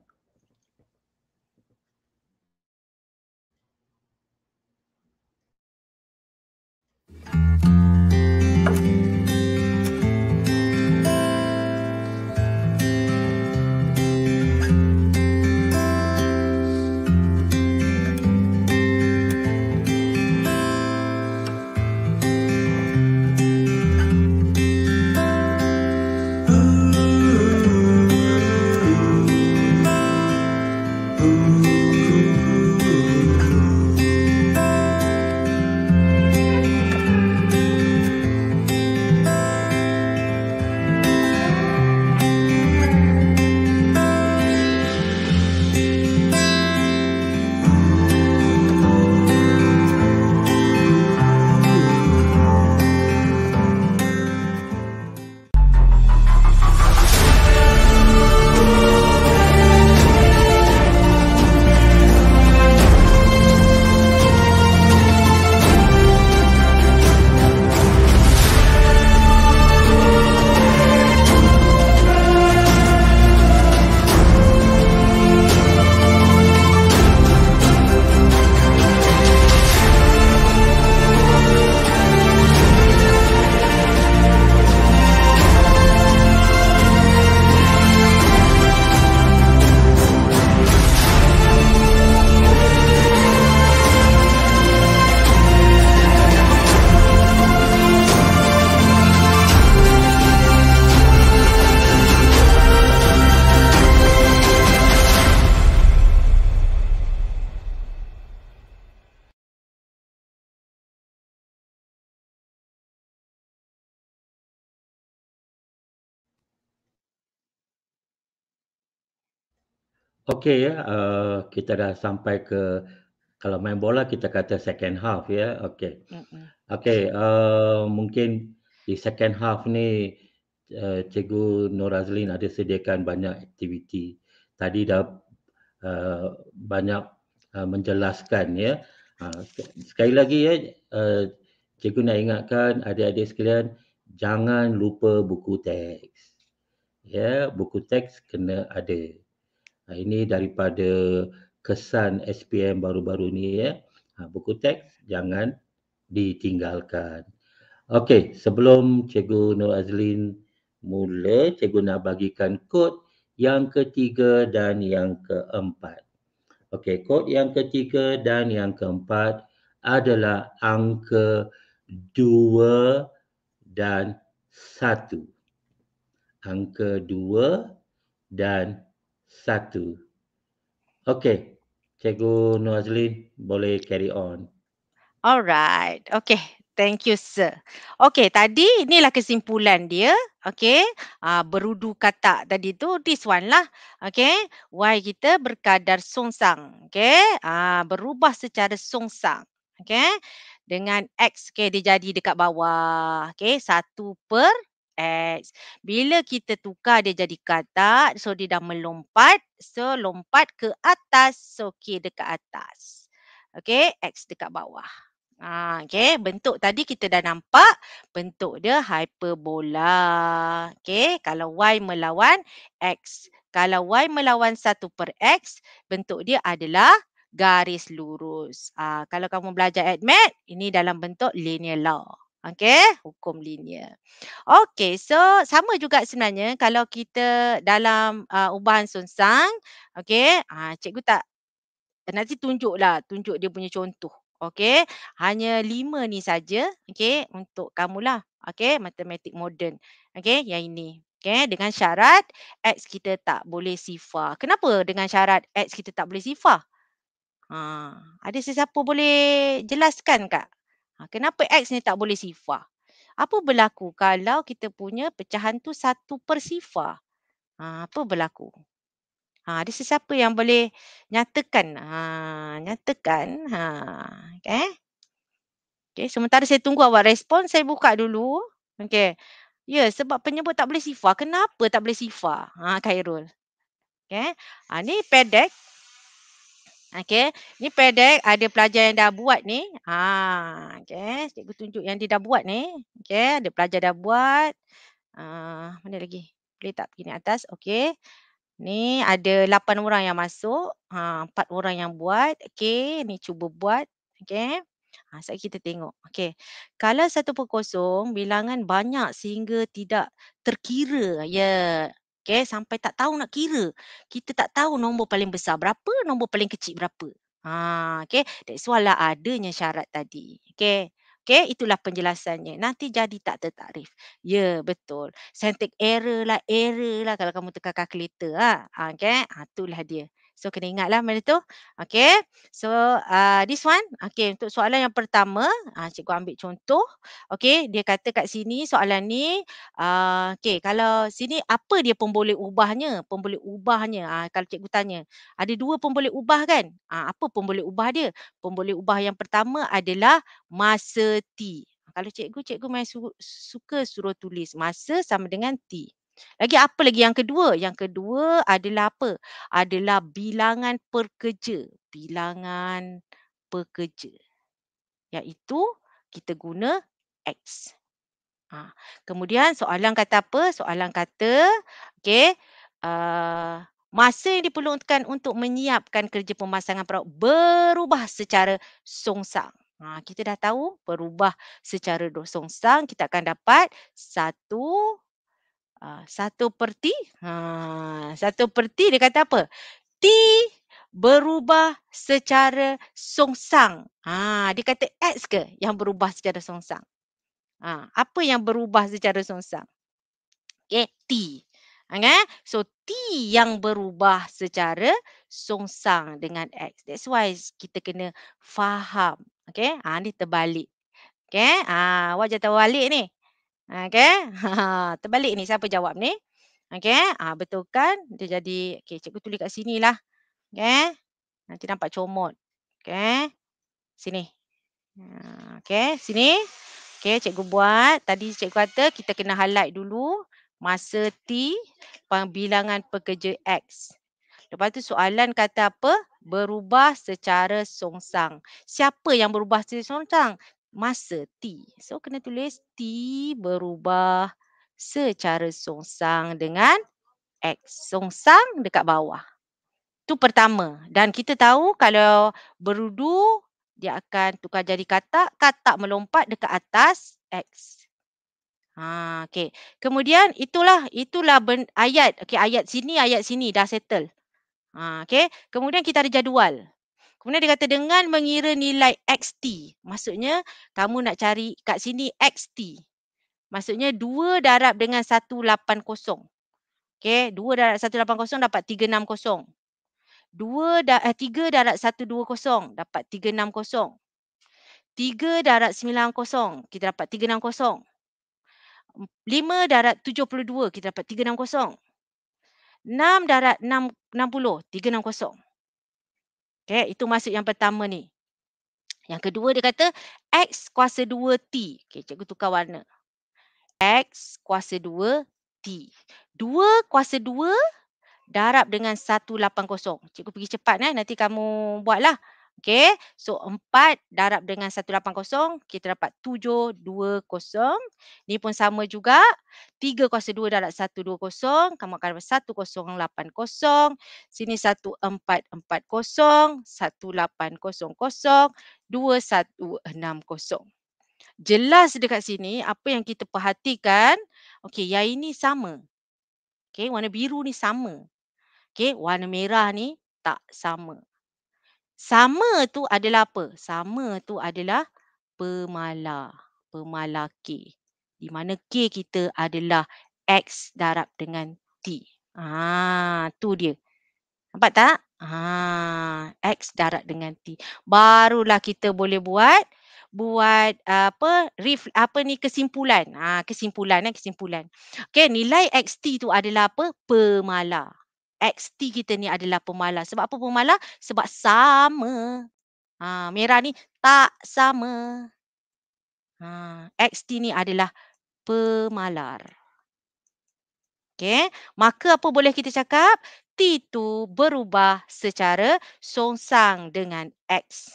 Okey ya, uh, kita dah sampai ke kalau main bola kita kata second half ya. Okey. Okey, uh, mungkin di second half ni uh, Cikgu Nur Azlin ada sediakan banyak aktiviti. Tadi dah uh, banyak uh, menjelaskan ya. Uh, sekali lagi ya, uh, Cikgu nak ingatkan adik-adik sekalian jangan lupa buku teks. Ya, buku teks kena ada ini daripada kesan SPM baru-baru ni ya. Ha, buku teks jangan ditinggalkan. Okey, sebelum Cikgu Nur Azlin mula, Cikgu nak bagikan kod yang ketiga dan yang keempat. Okey, kod yang ketiga dan yang keempat adalah angka dua dan satu. Angka dua dan satu. Okey, Cikgu Nuazlin boleh carry on. Alright, okey. Thank you, sir. Okay, tadi inilah kesimpulan dia. Okay, uh, ah, berudu kata tadi tu, this one lah. Okay, why kita berkadar songsang. Okay, uh, ah, berubah secara songsang. Okay, dengan X, okay, dia jadi dekat bawah. Okay, satu per X. Bila kita tukar dia jadi kata, so dia dah melompat. So, lompat ke atas. So, K dekat atas. Okay, X dekat bawah. Ha, okay, bentuk tadi kita dah nampak bentuk dia hyperbola. Okay, kalau Y melawan X. Kalau Y melawan 1 per X, bentuk dia adalah garis lurus. Ha, kalau kamu belajar admit, ini dalam bentuk linear law. Okey, hukum linear. Okey, so sama juga sebenarnya kalau kita dalam uh, ubahan sunsang. Okey, uh, cikgu tak nanti tunjuklah, tunjuk dia punya contoh. Okey, hanya lima ni saja. Okey, untuk kamu lah. Okey, matematik moden. Okey, yang ini. Okey, dengan syarat X kita tak boleh sifar. Kenapa dengan syarat X kita tak boleh sifar? Ha, ada sesiapa boleh jelaskan kak? Ha, kenapa X ni tak boleh sifar? Apa berlaku kalau kita punya pecahan tu satu per sifar? Ha, apa berlaku? Ha, ada sesiapa yang boleh nyatakan? Ha, nyatakan. Ha, okay. Okay, sementara saya tunggu awak respon, saya buka dulu. Okay. Ya, yeah, sebab penyebut tak boleh sifar. Kenapa tak boleh sifar? Ha, Khairul. Okay. Ha, ni pedek. Okey. Ni pedek ada pelajar yang dah buat ni. Ha, okey. Cikgu tunjuk yang dia dah buat ni. Okey, ada pelajar dah buat. Uh, mana lagi? Boleh tak pergi ni atas? Okey. Ni ada lapan orang yang masuk. Ha, 4 orang yang buat. Okey, ni cuba buat. Okey. Ha, sekarang kita tengok. Okey. Kalau satu per kosong, bilangan banyak sehingga tidak terkira. Ya. Yeah. Okay, sampai tak tahu nak kira. Kita tak tahu nombor paling besar berapa, nombor paling kecil berapa. Ha, okay, that's why lah adanya syarat tadi. Okay, okay itulah penjelasannya. Nanti jadi tak tertarif. Ya, yeah, betul. Syntax error lah, error lah kalau kamu tukar calculator. Lah. Ha. Okay, ha, itulah dia. So kena ingatlah benda tu. Okay. So uh, this one. Okay untuk soalan yang pertama. Uh, cikgu ambil contoh. Okay dia kata kat sini soalan ni. Uh, okay kalau sini apa dia pemboleh ubahnya? Pemboleh ubahnya. Uh, kalau cikgu tanya. Ada dua pemboleh ubah kan? Uh, apa pemboleh ubah dia? Pemboleh ubah yang pertama adalah masa T. Kalau cikgu, cikgu main su- suka suruh tulis masa sama dengan T. Lagi apa lagi yang kedua? Yang kedua adalah apa? Adalah bilangan pekerja. Bilangan pekerja. Iaitu kita guna X. Ha. Kemudian soalan kata apa? Soalan kata, okay, uh, ah, masa yang diperlukan untuk menyiapkan kerja pemasangan perahu berubah secara songsang. Ha, kita dah tahu berubah secara songsang kita akan dapat satu Ah, satu perti. Ha, satu perti dia kata apa? T berubah secara songsang. Ha, dia kata X ke yang berubah secara songsang? Ha, apa yang berubah secara songsang? Okay, T. Okay? So T yang berubah secara songsang dengan X. That's why kita kena faham. Okay, ha, ni terbalik. Okay, ha, awak jatuh balik ni. Okey. terbalik ni siapa jawab ni? Okey. Ha, ah, betul kan? Dia jadi okey cikgu tulis kat sini lah. Okey. Nanti nampak comot. Okey. Sini. Ha, okey. Sini. Okey cikgu buat. Tadi cikgu kata kita kena highlight dulu masa T bilangan pekerja X. Lepas tu soalan kata apa? Berubah secara songsang. Siapa yang berubah secara songsang? masa T. So kena tulis T berubah secara songsang dengan X. Songsang dekat bawah. Itu pertama. Dan kita tahu kalau berudu, dia akan tukar jadi katak. Katak melompat dekat atas X. Ha, okay. Kemudian itulah itulah ben, ayat. Okay, ayat sini, ayat sini dah settle. Ha, okay. Kemudian kita ada jadual. Kemudian dia kata dengan mengira nilai XT. Maksudnya kamu nak cari kat sini XT. Maksudnya 2 darab dengan 180. Okey, 2 darab 180 dapat 360. 2 da, eh, 3 darab 120 dapat 360. 3 darab 90 kita dapat 360. 5 darab 72 kita dapat 360. 6 darab 6, 60, 360. Okay, itu maksud yang pertama ni. Yang kedua dia kata X kuasa 2T. Okay, cikgu tukar warna. X kuasa 2T. 2 kuasa 2 darab dengan 180. Cikgu pergi cepat eh? nanti kamu buatlah. Okay. So 4 darab dengan 180 kita dapat 720. Ni pun sama juga. 3 kuasa 2 darab 120 kamu akan dapat 1080. Sini 1440, 1800, 2160. Jelas dekat sini apa yang kita perhatikan. Okay, yang ini sama. Okay, warna biru ni sama. Okay, warna merah ni tak sama. Sama tu adalah apa? Sama tu adalah pemala. Pemala K. Di mana K kita adalah X darab dengan T. Ah, tu dia. Nampak tak? Ah, X darab dengan T. Barulah kita boleh buat buat ah, apa ref, apa ni kesimpulan ah kesimpulan eh kesimpulan okey nilai xt tu adalah apa pemala XT kita ni adalah pemalas. Sebab apa pemalas? Sebab sama. Ha, merah ni tak sama. Ha, XT ni adalah pemalar. Okay. Maka apa boleh kita cakap? T tu berubah secara songsang dengan X.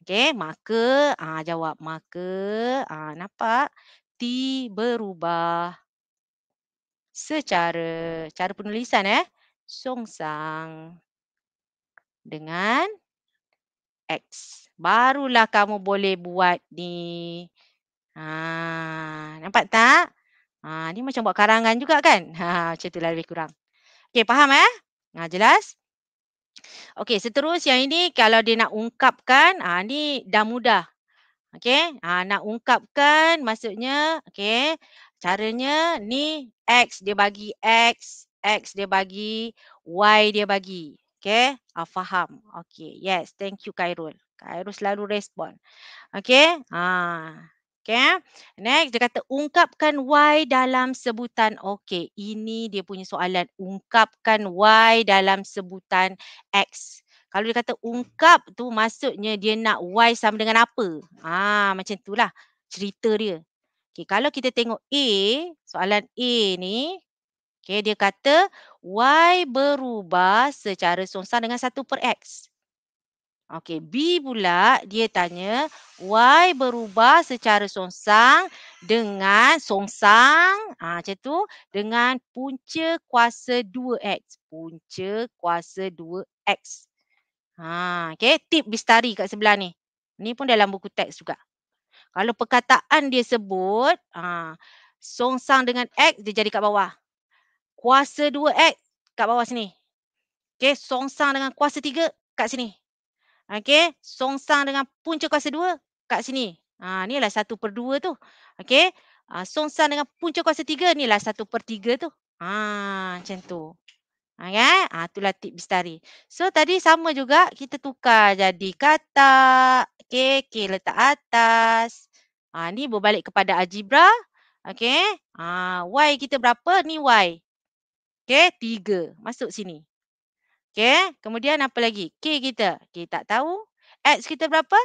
Okay, maka ha, jawab maka ha, nampak T berubah secara cara penulisan eh songsang dengan X. Barulah kamu boleh buat ni. Ha, nampak tak? Ha, ni macam buat karangan juga kan? Ha, macam tu lah lebih kurang. Okey, faham eh? Ha, jelas? Okey, seterusnya ini kalau dia nak ungkapkan, ha, ni dah mudah. Okey, ha, nak ungkapkan maksudnya, okey, caranya ni X, dia bagi X, X dia bagi, Y dia bagi. Okay, ah, faham. Okay, yes. Thank you, Khairul. Khairul selalu respon. Okay, ah. okay. Next, dia kata ungkapkan Y dalam sebutan. Okay, ini dia punya soalan. Ungkapkan Y dalam sebutan X. Kalau dia kata ungkap tu maksudnya dia nak Y sama dengan apa. Ah, macam itulah cerita dia. Okay, kalau kita tengok A, soalan A ni, Okay, dia kata Y berubah secara songsang dengan 1 per X. Okey, B pula dia tanya Y berubah secara songsang dengan songsang ah macam tu dengan punca kuasa 2X. Punca kuasa 2X. Ha, okey, tip bistari kat sebelah ni. Ni pun dalam buku teks juga. Kalau perkataan dia sebut, ah, songsang dengan X, dia jadi kat bawah kuasa 2X eh, kat bawah sini. Okey, songsang dengan kuasa 3 kat sini. Okey, songsang dengan punca kuasa 2 kat sini. Ha, ni lah 1 per 2 tu. Okey, ha, songsang dengan punca kuasa 3 ni lah 1 per 3 tu. Ha, macam tu. Okey, ha, ya, ha, itulah tip bistari. So, tadi sama juga kita tukar jadi kata. Okey, K letak atas. Ha, ni berbalik kepada algebra. Okay, ha, Y kita berapa? Ni Y. Okey, tiga. Masuk sini. Okey, kemudian apa lagi? K kita. Kita tak tahu. X kita berapa?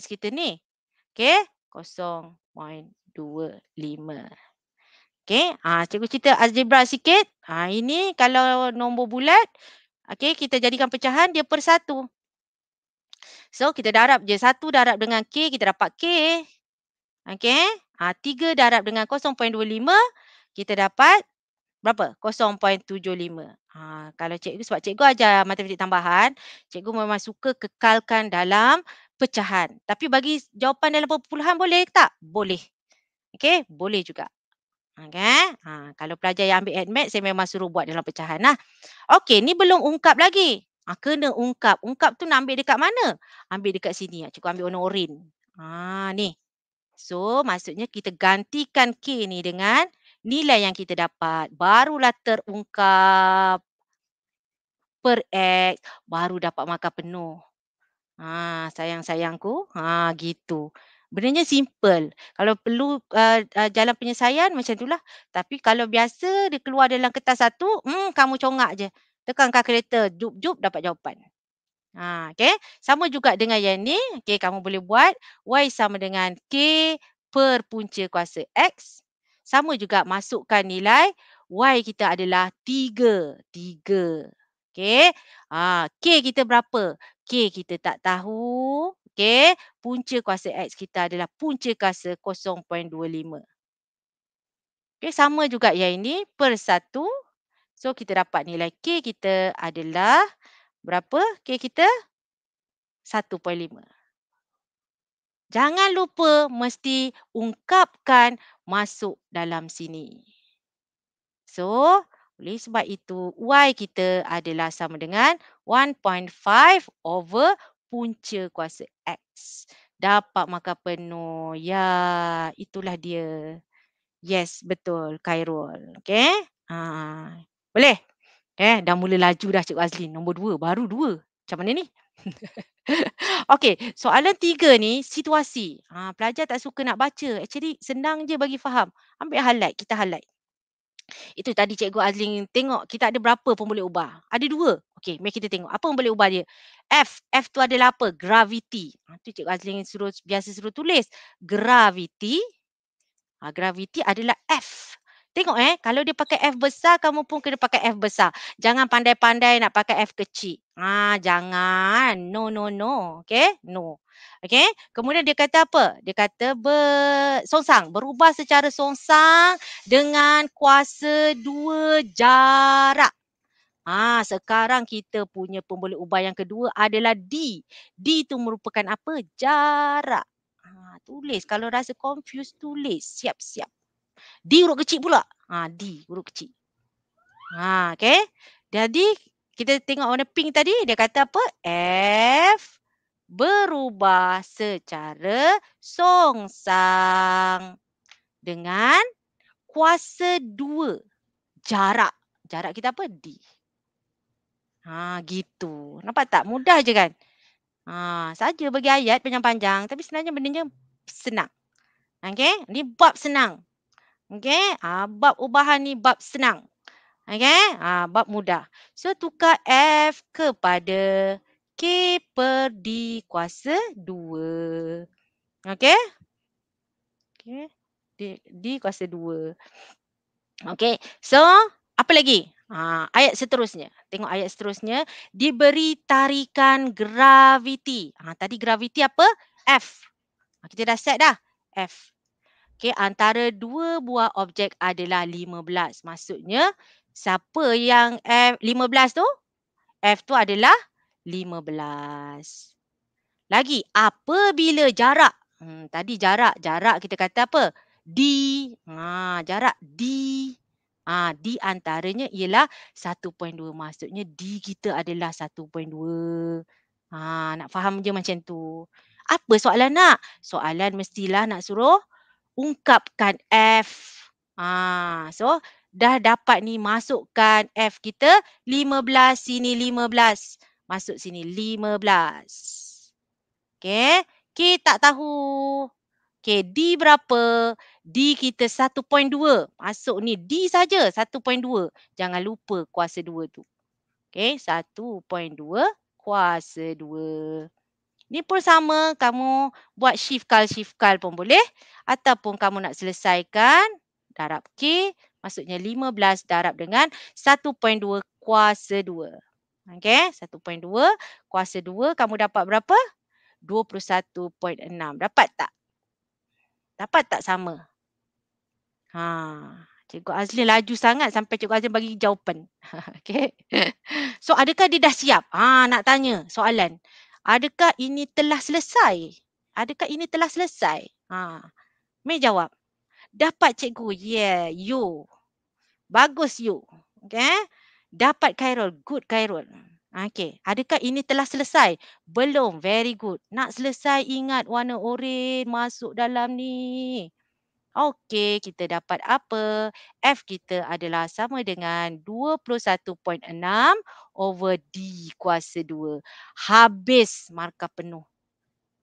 X kita ni. Okey, kosong poin dua lima. Okey, ha, cikgu cerita algebra sikit. Ha, ini kalau nombor bulat, okey, kita jadikan pecahan dia per satu. So, kita darab je satu darab dengan K, kita dapat K. Okey, ha, tiga darab dengan 0.25, kita dapat berapa? 0.75. Ha, kalau cikgu, sebab cikgu ajar matematik tambahan, cikgu memang suka kekalkan dalam pecahan. Tapi bagi jawapan dalam perpuluhan boleh tak? Boleh. Okey, boleh juga. Okay. Ha, kalau pelajar yang ambil admit, saya memang suruh buat dalam pecahan. Lah. Okey, ni belum ungkap lagi. Ha, kena ungkap. Ungkap tu nak ambil dekat mana? Ambil dekat sini. Ha, cikgu ambil warna orin. Ha, ni. So, maksudnya kita gantikan K ni dengan nilai yang kita dapat barulah terungkap per x baru dapat makan penuh. Ha sayang-sayangku, ha gitu. Benarnya simple. Kalau perlu uh, uh, jalan penyesaian macam itulah. Tapi kalau biasa dia keluar dalam kertas satu, hmm kamu congak je. Tekan kereta, jup-jup dapat jawapan. Ha, okay. Sama juga dengan yang ni. Okay, kamu boleh buat Y sama dengan K per punca kuasa X sama juga masukkan nilai y kita adalah 3. 3. Okey. Ha, k kita berapa? K kita tak tahu. Okey. Punca kuasa x kita adalah punca kuasa 0.25. Okey. Sama juga yang ini per satu, So kita dapat nilai k kita adalah berapa? K kita 1.5 jangan lupa mesti ungkapkan masuk dalam sini. So, oleh sebab itu y kita adalah sama dengan 1.5 over punca kuasa x. Dapat maka penuh. Ya, itulah dia. Yes, betul. Kairul. Okay. Ha. Boleh? Okay, eh, dah mula laju dah Cik Azlin. Nombor dua. Baru dua. Macam mana ni? Okay, soalan tiga ni situasi. Ha, pelajar tak suka nak baca. Actually senang je bagi faham. Ambil highlight, kita highlight. Itu tadi Cikgu azlin tengok kita ada berapa pun boleh ubah. Ada dua. Okay, mari kita tengok. Apa yang boleh ubah dia? F. F tu adalah apa? Gravity. Ha, tu Cikgu azlin suruh, biasa suruh tulis. Gravity. Ha, gravity adalah F. Tengok eh, kalau dia pakai F besar, kamu pun kena pakai F besar. Jangan pandai-pandai nak pakai F kecil. Ah, jangan. No, no, no. Okay? No. Okay? Kemudian dia kata apa? Dia kata ber, bersongsang. Berubah secara songsang dengan kuasa dua jarak. Ah, sekarang kita punya pembuluh ubah yang kedua adalah D. D itu merupakan apa? Jarak. Ah, tulis. Kalau rasa confused, tulis. Siap, siap. D huruf kecil pula. Ah, D huruf kecil. Ah, okay? Jadi kita tengok warna pink tadi dia kata apa? F berubah secara songsang dengan kuasa dua jarak. Jarak kita apa? D. Ha gitu. Nampak tak? Mudah je kan? Ha saja bagi ayat panjang-panjang tapi sebenarnya benda senang. Okey, ni bab senang. Okey, ha, bab ubahan ni bab senang. Okay. Ha, bab mudah. So tukar F kepada K per D kuasa 2. Okay. Okay. D, D kuasa 2. Okay. So apa lagi? Ha, ayat seterusnya. Tengok ayat seterusnya. Diberi tarikan graviti. Ha, tadi graviti apa? F. Kita dah set dah. F. Okay, antara dua buah objek adalah 15. Maksudnya siapa yang F 15 tu? F tu adalah 15. Lagi, apabila jarak? Hmm, tadi jarak, jarak kita kata apa? D. Ha, jarak D. Ha, D antaranya ialah 1.2. Maksudnya D kita adalah 1.2. Ha, nak faham je macam tu. Apa soalan nak? Soalan mestilah nak suruh ungkapkan F. Ha, so, dah dapat ni masukkan F kita 15 sini 15. Masuk sini 15. Okay. K tak tahu. Okay, D berapa? D kita 1.2. Masuk ni D saja 1.2. Jangan lupa kuasa 2 tu. Okay, 1.2 kuasa 2. Ni pun sama kamu buat shift call shift call pun boleh. Ataupun kamu nak selesaikan darab K maksudnya 15 darab dengan 1.2 kuasa 2. Okey, 1.2 kuasa 2 kamu dapat berapa? 21.6. Dapat tak? Dapat tak sama? Ha, Cikgu Azli laju sangat sampai Cikgu Azli bagi jawapan. Okey. So adakah dia dah siap? Ha, nak tanya soalan. Adakah ini telah selesai? Adakah ini telah selesai? Ha. Mei jawab dapat cikgu. Yeah, you. Bagus you. Okay. Eh? Dapat Khairul. Good Khairul. Okay. Adakah ini telah selesai? Belum. Very good. Nak selesai ingat warna oren masuk dalam ni. Okay. Kita dapat apa? F kita adalah sama dengan 21.6 over D kuasa 2. Habis markah penuh.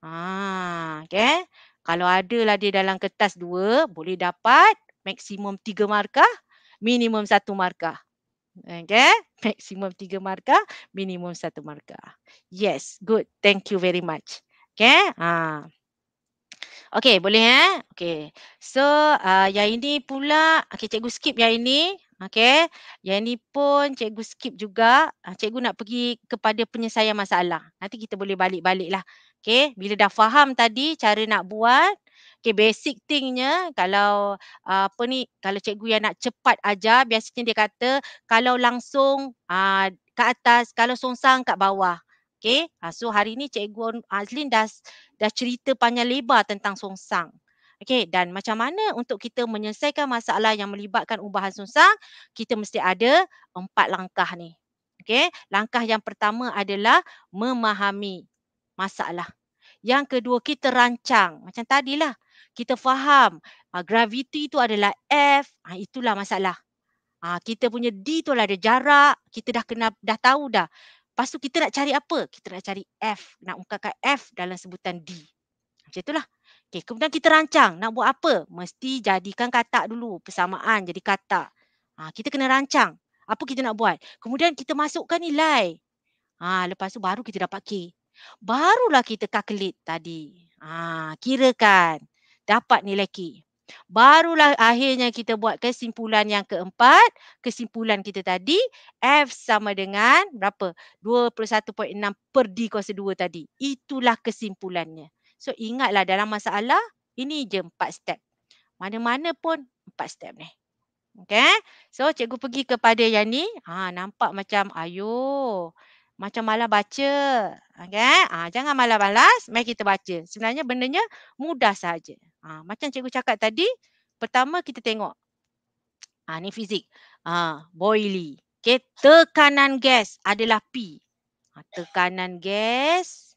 Ah, okay. Eh? Kalau ada lah dia dalam kertas dua, boleh dapat maksimum tiga markah, minimum satu markah. Okay, maksimum tiga markah, minimum satu markah. Yes, good. Thank you very much. Okay, ha. okay boleh eh? Okay, so uh, yang ini pula, okay cikgu skip yang ini. Okay, yang ini pun cikgu skip juga. Ah, cikgu nak pergi kepada penyelesaian masalah. Nanti kita boleh balik-balik lah. Okay, bila dah faham tadi cara nak buat, okay basic thingnya kalau uh, apa ni, kalau cikgu yang nak cepat aja, biasanya dia kata kalau langsung uh, ah, ke atas, kalau songsang kat bawah. Okay, ah, so hari ni cikgu Azlin dah, dah cerita panjang lebar tentang songsang. Okay, dan macam mana untuk kita menyelesaikan masalah yang melibatkan ubahan songsang, kita mesti ada empat langkah ni. Okay, langkah yang pertama adalah memahami masalah. Yang kedua, kita rancang. Macam tadilah, kita faham uh, ah, gravity itu adalah F, uh, itulah masalah. Uh, kita punya D itu lah ada jarak, kita dah kena, dah tahu dah. Lepas tu kita nak cari apa? Kita nak cari F, nak ungkapkan F dalam sebutan D. Macam itulah. Okay, kemudian kita rancang nak buat apa? Mesti jadikan katak dulu, persamaan jadi katak. Uh, kita kena rancang apa kita nak buat. Kemudian kita masukkan nilai. ha, lepas tu baru kita dapat K. Barulah kita calculate tadi. Ha, kirakan. Dapat nilai K. Barulah akhirnya kita buat kesimpulan yang keempat. Kesimpulan kita tadi. F sama dengan berapa? 21.6 per D kuasa 2 tadi. Itulah kesimpulannya. So ingatlah dalam masalah. Ini je empat step. Mana-mana pun empat step ni. Okay. So cikgu pergi kepada yang ni. Ha, nampak macam ayuh. Macam malah baca. Okay? Ah, ha, ah, jangan malah balas. Mari kita baca. Sebenarnya bendanya mudah saja. Ha, macam cikgu cakap tadi. Pertama kita tengok. Ha, ni fizik. Ha, boily. Okay, tekanan gas adalah P. Ha, tekanan gas.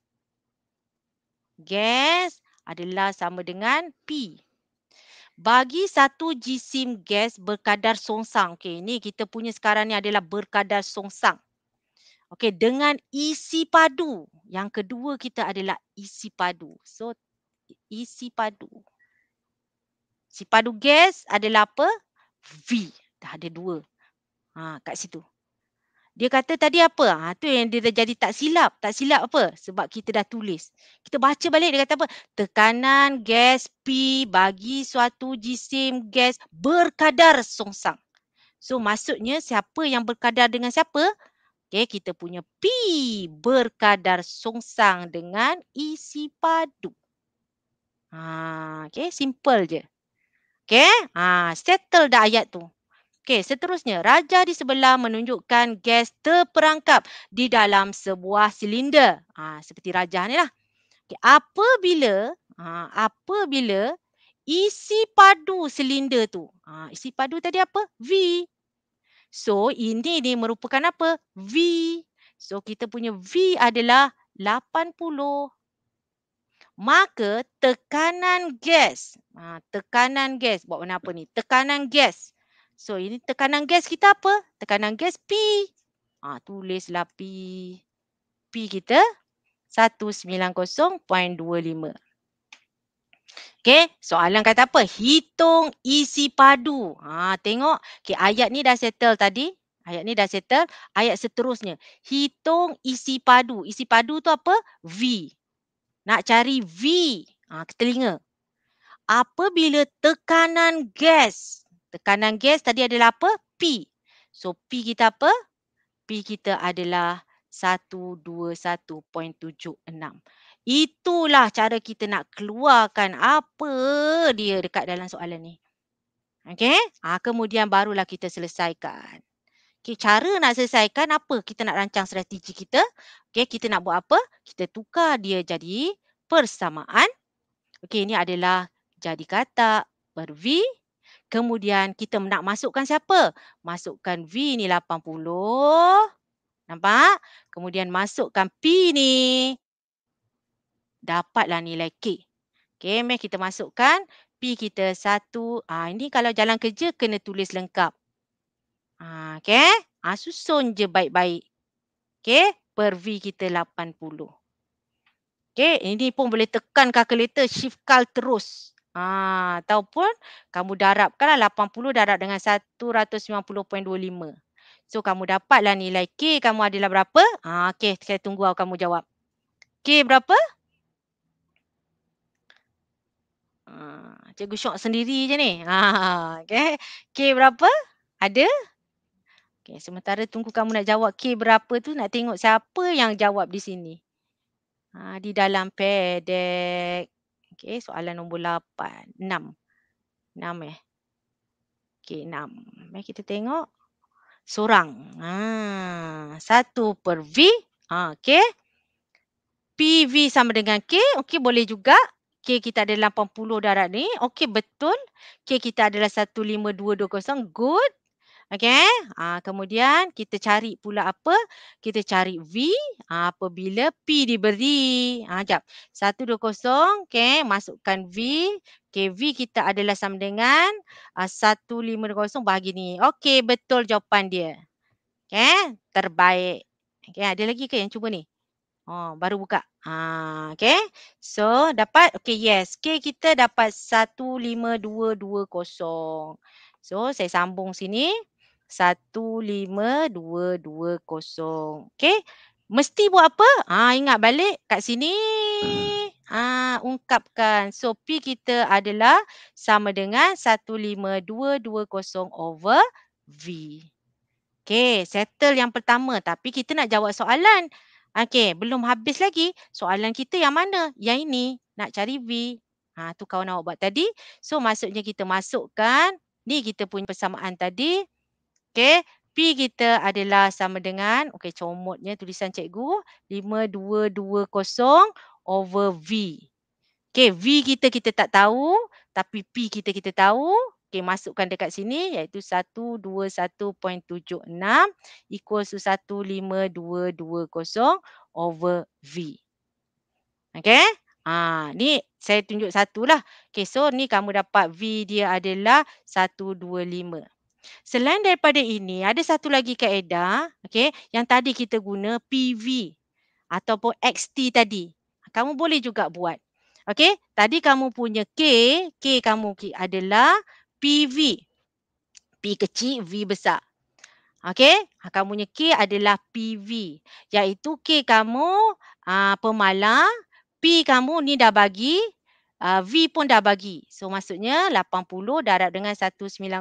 Gas adalah sama dengan P. Bagi satu jisim gas berkadar songsang. Okay, Ini kita punya sekarang ni adalah berkadar songsang. Okey, dengan isi padu. Yang kedua kita adalah isi padu. So, isi padu. Si padu gas adalah apa? V. Dah ada dua. Ha, kat situ. Dia kata tadi apa? Ha, tu yang dia dah jadi tak silap. Tak silap apa? Sebab kita dah tulis. Kita baca balik dia kata apa? Tekanan gas P bagi suatu jisim gas berkadar songsang. So maksudnya siapa yang berkadar dengan siapa? Okey, kita punya P berkadar songsang dengan isi padu. Ha, okey, simple je. Okey, ha, settle dah ayat tu. Okey, seterusnya, raja di sebelah menunjukkan gas terperangkap di dalam sebuah silinder. Ha, seperti raja ni lah. Okey, apabila, ha, apabila isi padu silinder tu. Ha, isi padu tadi apa? V, So ini ni merupakan apa? V. So kita punya V adalah 80. Maka tekanan gas. Ha, tekanan gas. Buat mana apa ni? Tekanan gas. So ini tekanan gas kita apa? Tekanan gas P. Ha, tulislah P. P kita 190.25. Okay, soalan kata apa? Hitung isi padu. Ha, tengok, okay, ayat ni dah settle tadi. Ayat ni dah settle. Ayat seterusnya, hitung isi padu. Isi padu tu apa? V. Nak cari V. Ha, ke telinga. Apabila tekanan gas. Tekanan gas tadi adalah apa? P. So P kita apa? P kita adalah 121.76. Itulah cara kita nak keluarkan apa dia dekat dalam soalan ni. Okay, Ha, ah, kemudian barulah kita selesaikan. Okey, cara nak selesaikan apa? Kita nak rancang strategi kita. Okay, kita nak buat apa? Kita tukar dia jadi persamaan. Okay, ini adalah jadi kata ber V. Kemudian kita nak masukkan siapa? Masukkan V ni 80. Nampak? Kemudian masukkan P ni dapatlah nilai K. Okey, meh kita masukkan P kita satu. Ah, ini kalau jalan kerja kena tulis lengkap. Ah, okey. Ah, susun je baik-baik. Okey, per V kita 80. Okey, ini pun boleh tekan kalkulator shift cal terus. Ah, ataupun kamu darabkanlah 80 darab dengan 190.25. So kamu dapatlah nilai K kamu adalah berapa? Ha ah, okey saya tunggu awak kamu jawab. K berapa? Ah, cikgu syok sendiri je ni. Ha, ah, okay. K berapa? Ada? Okay, sementara tunggu kamu nak jawab K berapa tu nak tengok siapa yang jawab di sini. Ha, di dalam pedek. Okay, soalan nombor 8. 6. 6 eh. Okay, 6. Mari kita tengok. Sorang. Ha, 1 per V. Ha, okay. V sama dengan K. Okay, boleh juga. K kita ada 80 darat ni. Okey betul. K kita adalah 15220. Good. Okey. Ah ha, kemudian kita cari pula apa? Kita cari V ha, apabila P diberi. Ah ha, jap. 120 okey masukkan V. Okey V kita adalah sama dengan uh, 150 bahagi ni. Okey betul jawapan dia. Okey terbaik. Okey ada lagi ke yang cuba ni? Oh, baru buka. Ha, okay. So, dapat? Okay, yes. K kita dapat 15220. So, saya sambung sini. 15220. Okay. Mesti buat apa? Ha, ingat balik kat sini. Ha, ungkapkan. So, P kita adalah sama dengan 15220 over V. Okay, settle yang pertama. Tapi kita nak jawab soalan. Okey, belum habis lagi soalan kita yang mana? Yang ini nak cari V. Ha, tu kawan awak buat tadi. So maksudnya kita masukkan. Ni kita punya persamaan tadi. Okey, P kita adalah sama dengan, okey comotnya tulisan cikgu, 5220 over V. Okey, V kita kita tak tahu tapi P kita kita tahu. Okey, masukkan dekat sini iaitu 121.76 equals to 15220 over V. Okey. Ha, ni saya tunjuk satu lah. Okey, so ni kamu dapat V dia adalah 125. Selain daripada ini, ada satu lagi kaedah. okay, yang tadi kita guna PV ataupun XT tadi. Kamu boleh juga buat. Okay, tadi kamu punya K, K kamu adalah PV. P kecil, V besar. Okey, ah, kamu punya K adalah PV. Iaitu K kamu uh, ah, pemalang, P kamu ni dah bagi, uh, V pun dah bagi. So maksudnya 80 darab dengan 190.25.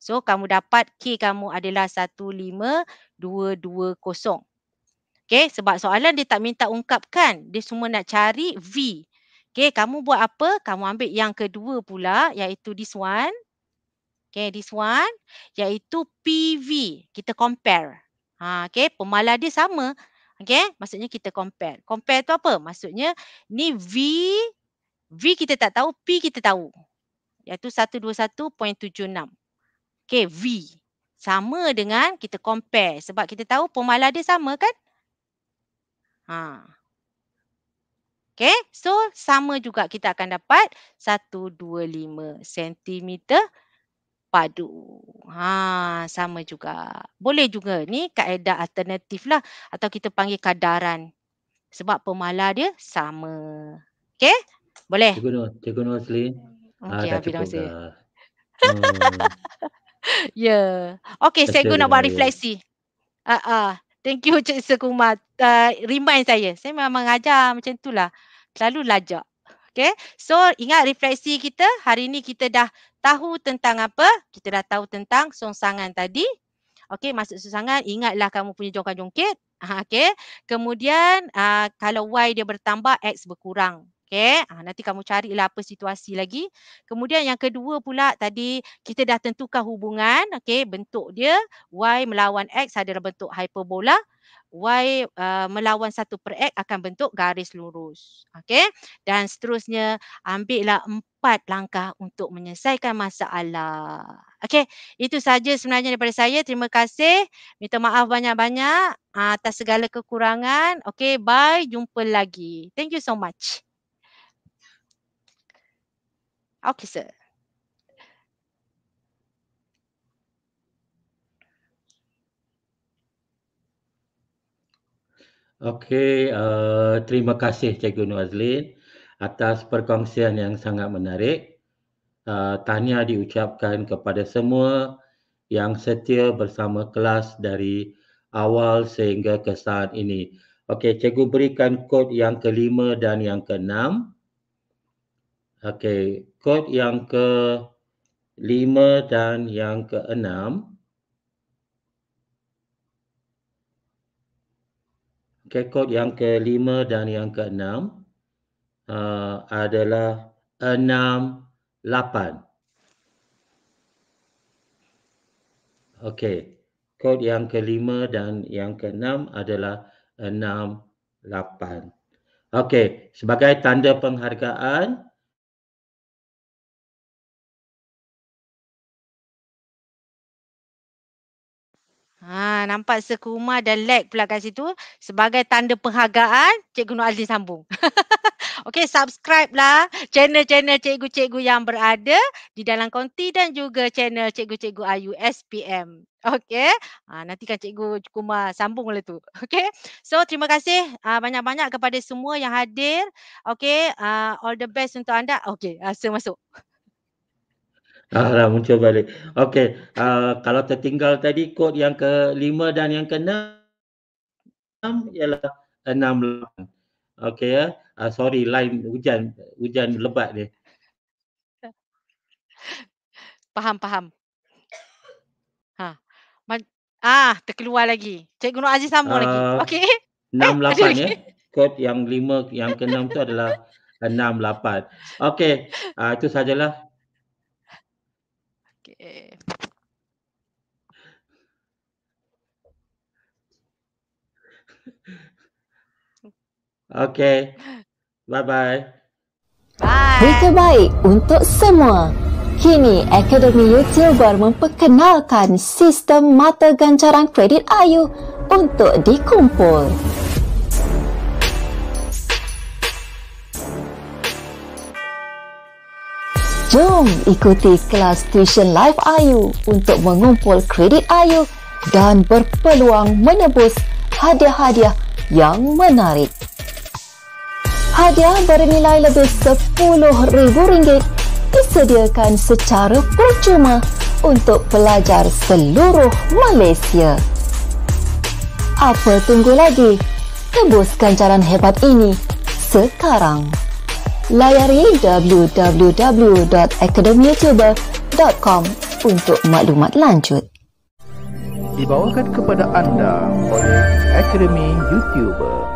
So kamu dapat K kamu adalah 15220. okay? sebab soalan dia tak minta ungkapkan. Dia semua nak cari V. Okay, kamu buat apa? Kamu ambil yang kedua pula iaitu this one. Okay, this one iaitu PV. Kita compare. Ha, okay, pemalar dia sama. Okay, maksudnya kita compare. Compare tu apa? Maksudnya ni V. V kita tak tahu, P kita tahu. Iaitu 121.76. Okay, V. Sama dengan kita compare. Sebab kita tahu pemalar dia sama kan? Ha. Okay, so sama juga kita akan dapat 125 cm padu. Ha, sama juga. Boleh juga ni kaedah alternatif lah atau kita panggil kadaran. Sebab pemala dia sama. Okay, boleh? Cikgu Nur, Cikgu Nur Asli. Ah, okay, ha, dah cukup dah. Hmm. Ya. Okay, saya guna buat refleksi. Ah, uh, Uh. Thank you Cik Sekuma. Uh, remind saya. Saya memang ajar macam itulah. Selalu lajak. Okay. So ingat refleksi kita. Hari ini kita dah tahu tentang apa. Kita dah tahu tentang songsangan tadi. Okay. Maksud songsangan ingatlah kamu punya jongkang jongkit. Ah, okay. Kemudian uh, kalau Y dia bertambah X berkurang. Okay. Ha, ah, nanti kamu carilah apa situasi lagi. Kemudian yang kedua pula tadi kita dah tentukan hubungan. okey, Bentuk dia Y melawan X adalah bentuk hyperbola. Y uh, melawan satu per X akan bentuk garis lurus. okey. Dan seterusnya ambillah empat langkah untuk menyelesaikan masalah. Okey, Itu saja sebenarnya daripada saya. Terima kasih. Minta maaf banyak-banyak ah, atas segala kekurangan. Okey, Bye. Jumpa lagi. Thank you so much officer. Okey, uh, terima kasih Cikgu Nuazlin atas perkongsian yang sangat menarik. Uh, eh, tanya diucapkan kepada semua yang setia bersama kelas dari awal sehingga ke saat ini. Okey, cikgu berikan kod yang kelima dan yang keenam. Okey, kod yang ke lima dan yang ke 6 Okay, kod yang ke lima dan yang ke-6 uh, adalah enam lapan. Okey, kod yang ke lima dan yang ke-6 adalah enam lapan. Okey, sebagai tanda penghargaan, Ha, nampak sekumar dan lag pula kat situ. Sebagai tanda penghargaan, Cikgu Nur Azli sambung. Okey, subscribe lah channel-channel cikgu-cikgu yang berada di dalam konti dan juga channel cikgu-cikgu Ayu SPM. Okey, ha, nanti kan cikgu Cikuma sambung oleh tu. Okey, so terima kasih uh, banyak-banyak kepada semua yang hadir. Okey, uh, all the best untuk anda. Okey, rasa ha, masuk. Alah, muncul balik. Okey, uh, kalau tertinggal tadi kod yang ke-5 dan yang ke-6 ialah 68. Okey ya. Uh, sorry line hujan hujan lebat ni. Faham, faham. Ha. ah, terkeluar lagi. Cikgu Nur Aziz sama uh, lagi. Ah, okey. 68 eh, ya. Lagi. Kod yang 5 yang ke-6 tu adalah 68. Okey, uh, itu sajalah. Eh. Okay. Bye-bye. Bye. Berita baik untuk semua. Kini Akademi baru memperkenalkan sistem mata ganjaran kredit Ayu untuk Dikumpul. Jom ikuti kelas tuition live Ayu untuk mengumpul kredit Ayu dan berpeluang menebus hadiah-hadiah yang menarik. Hadiah bernilai lebih rm ringgit disediakan secara percuma untuk pelajar seluruh Malaysia. Apa tunggu lagi? Tebuskan ganjaran hebat ini sekarang layari www.academyyoutuber.com untuk maklumat lanjut. Dibawakan kepada anda oleh Academy YouTuber.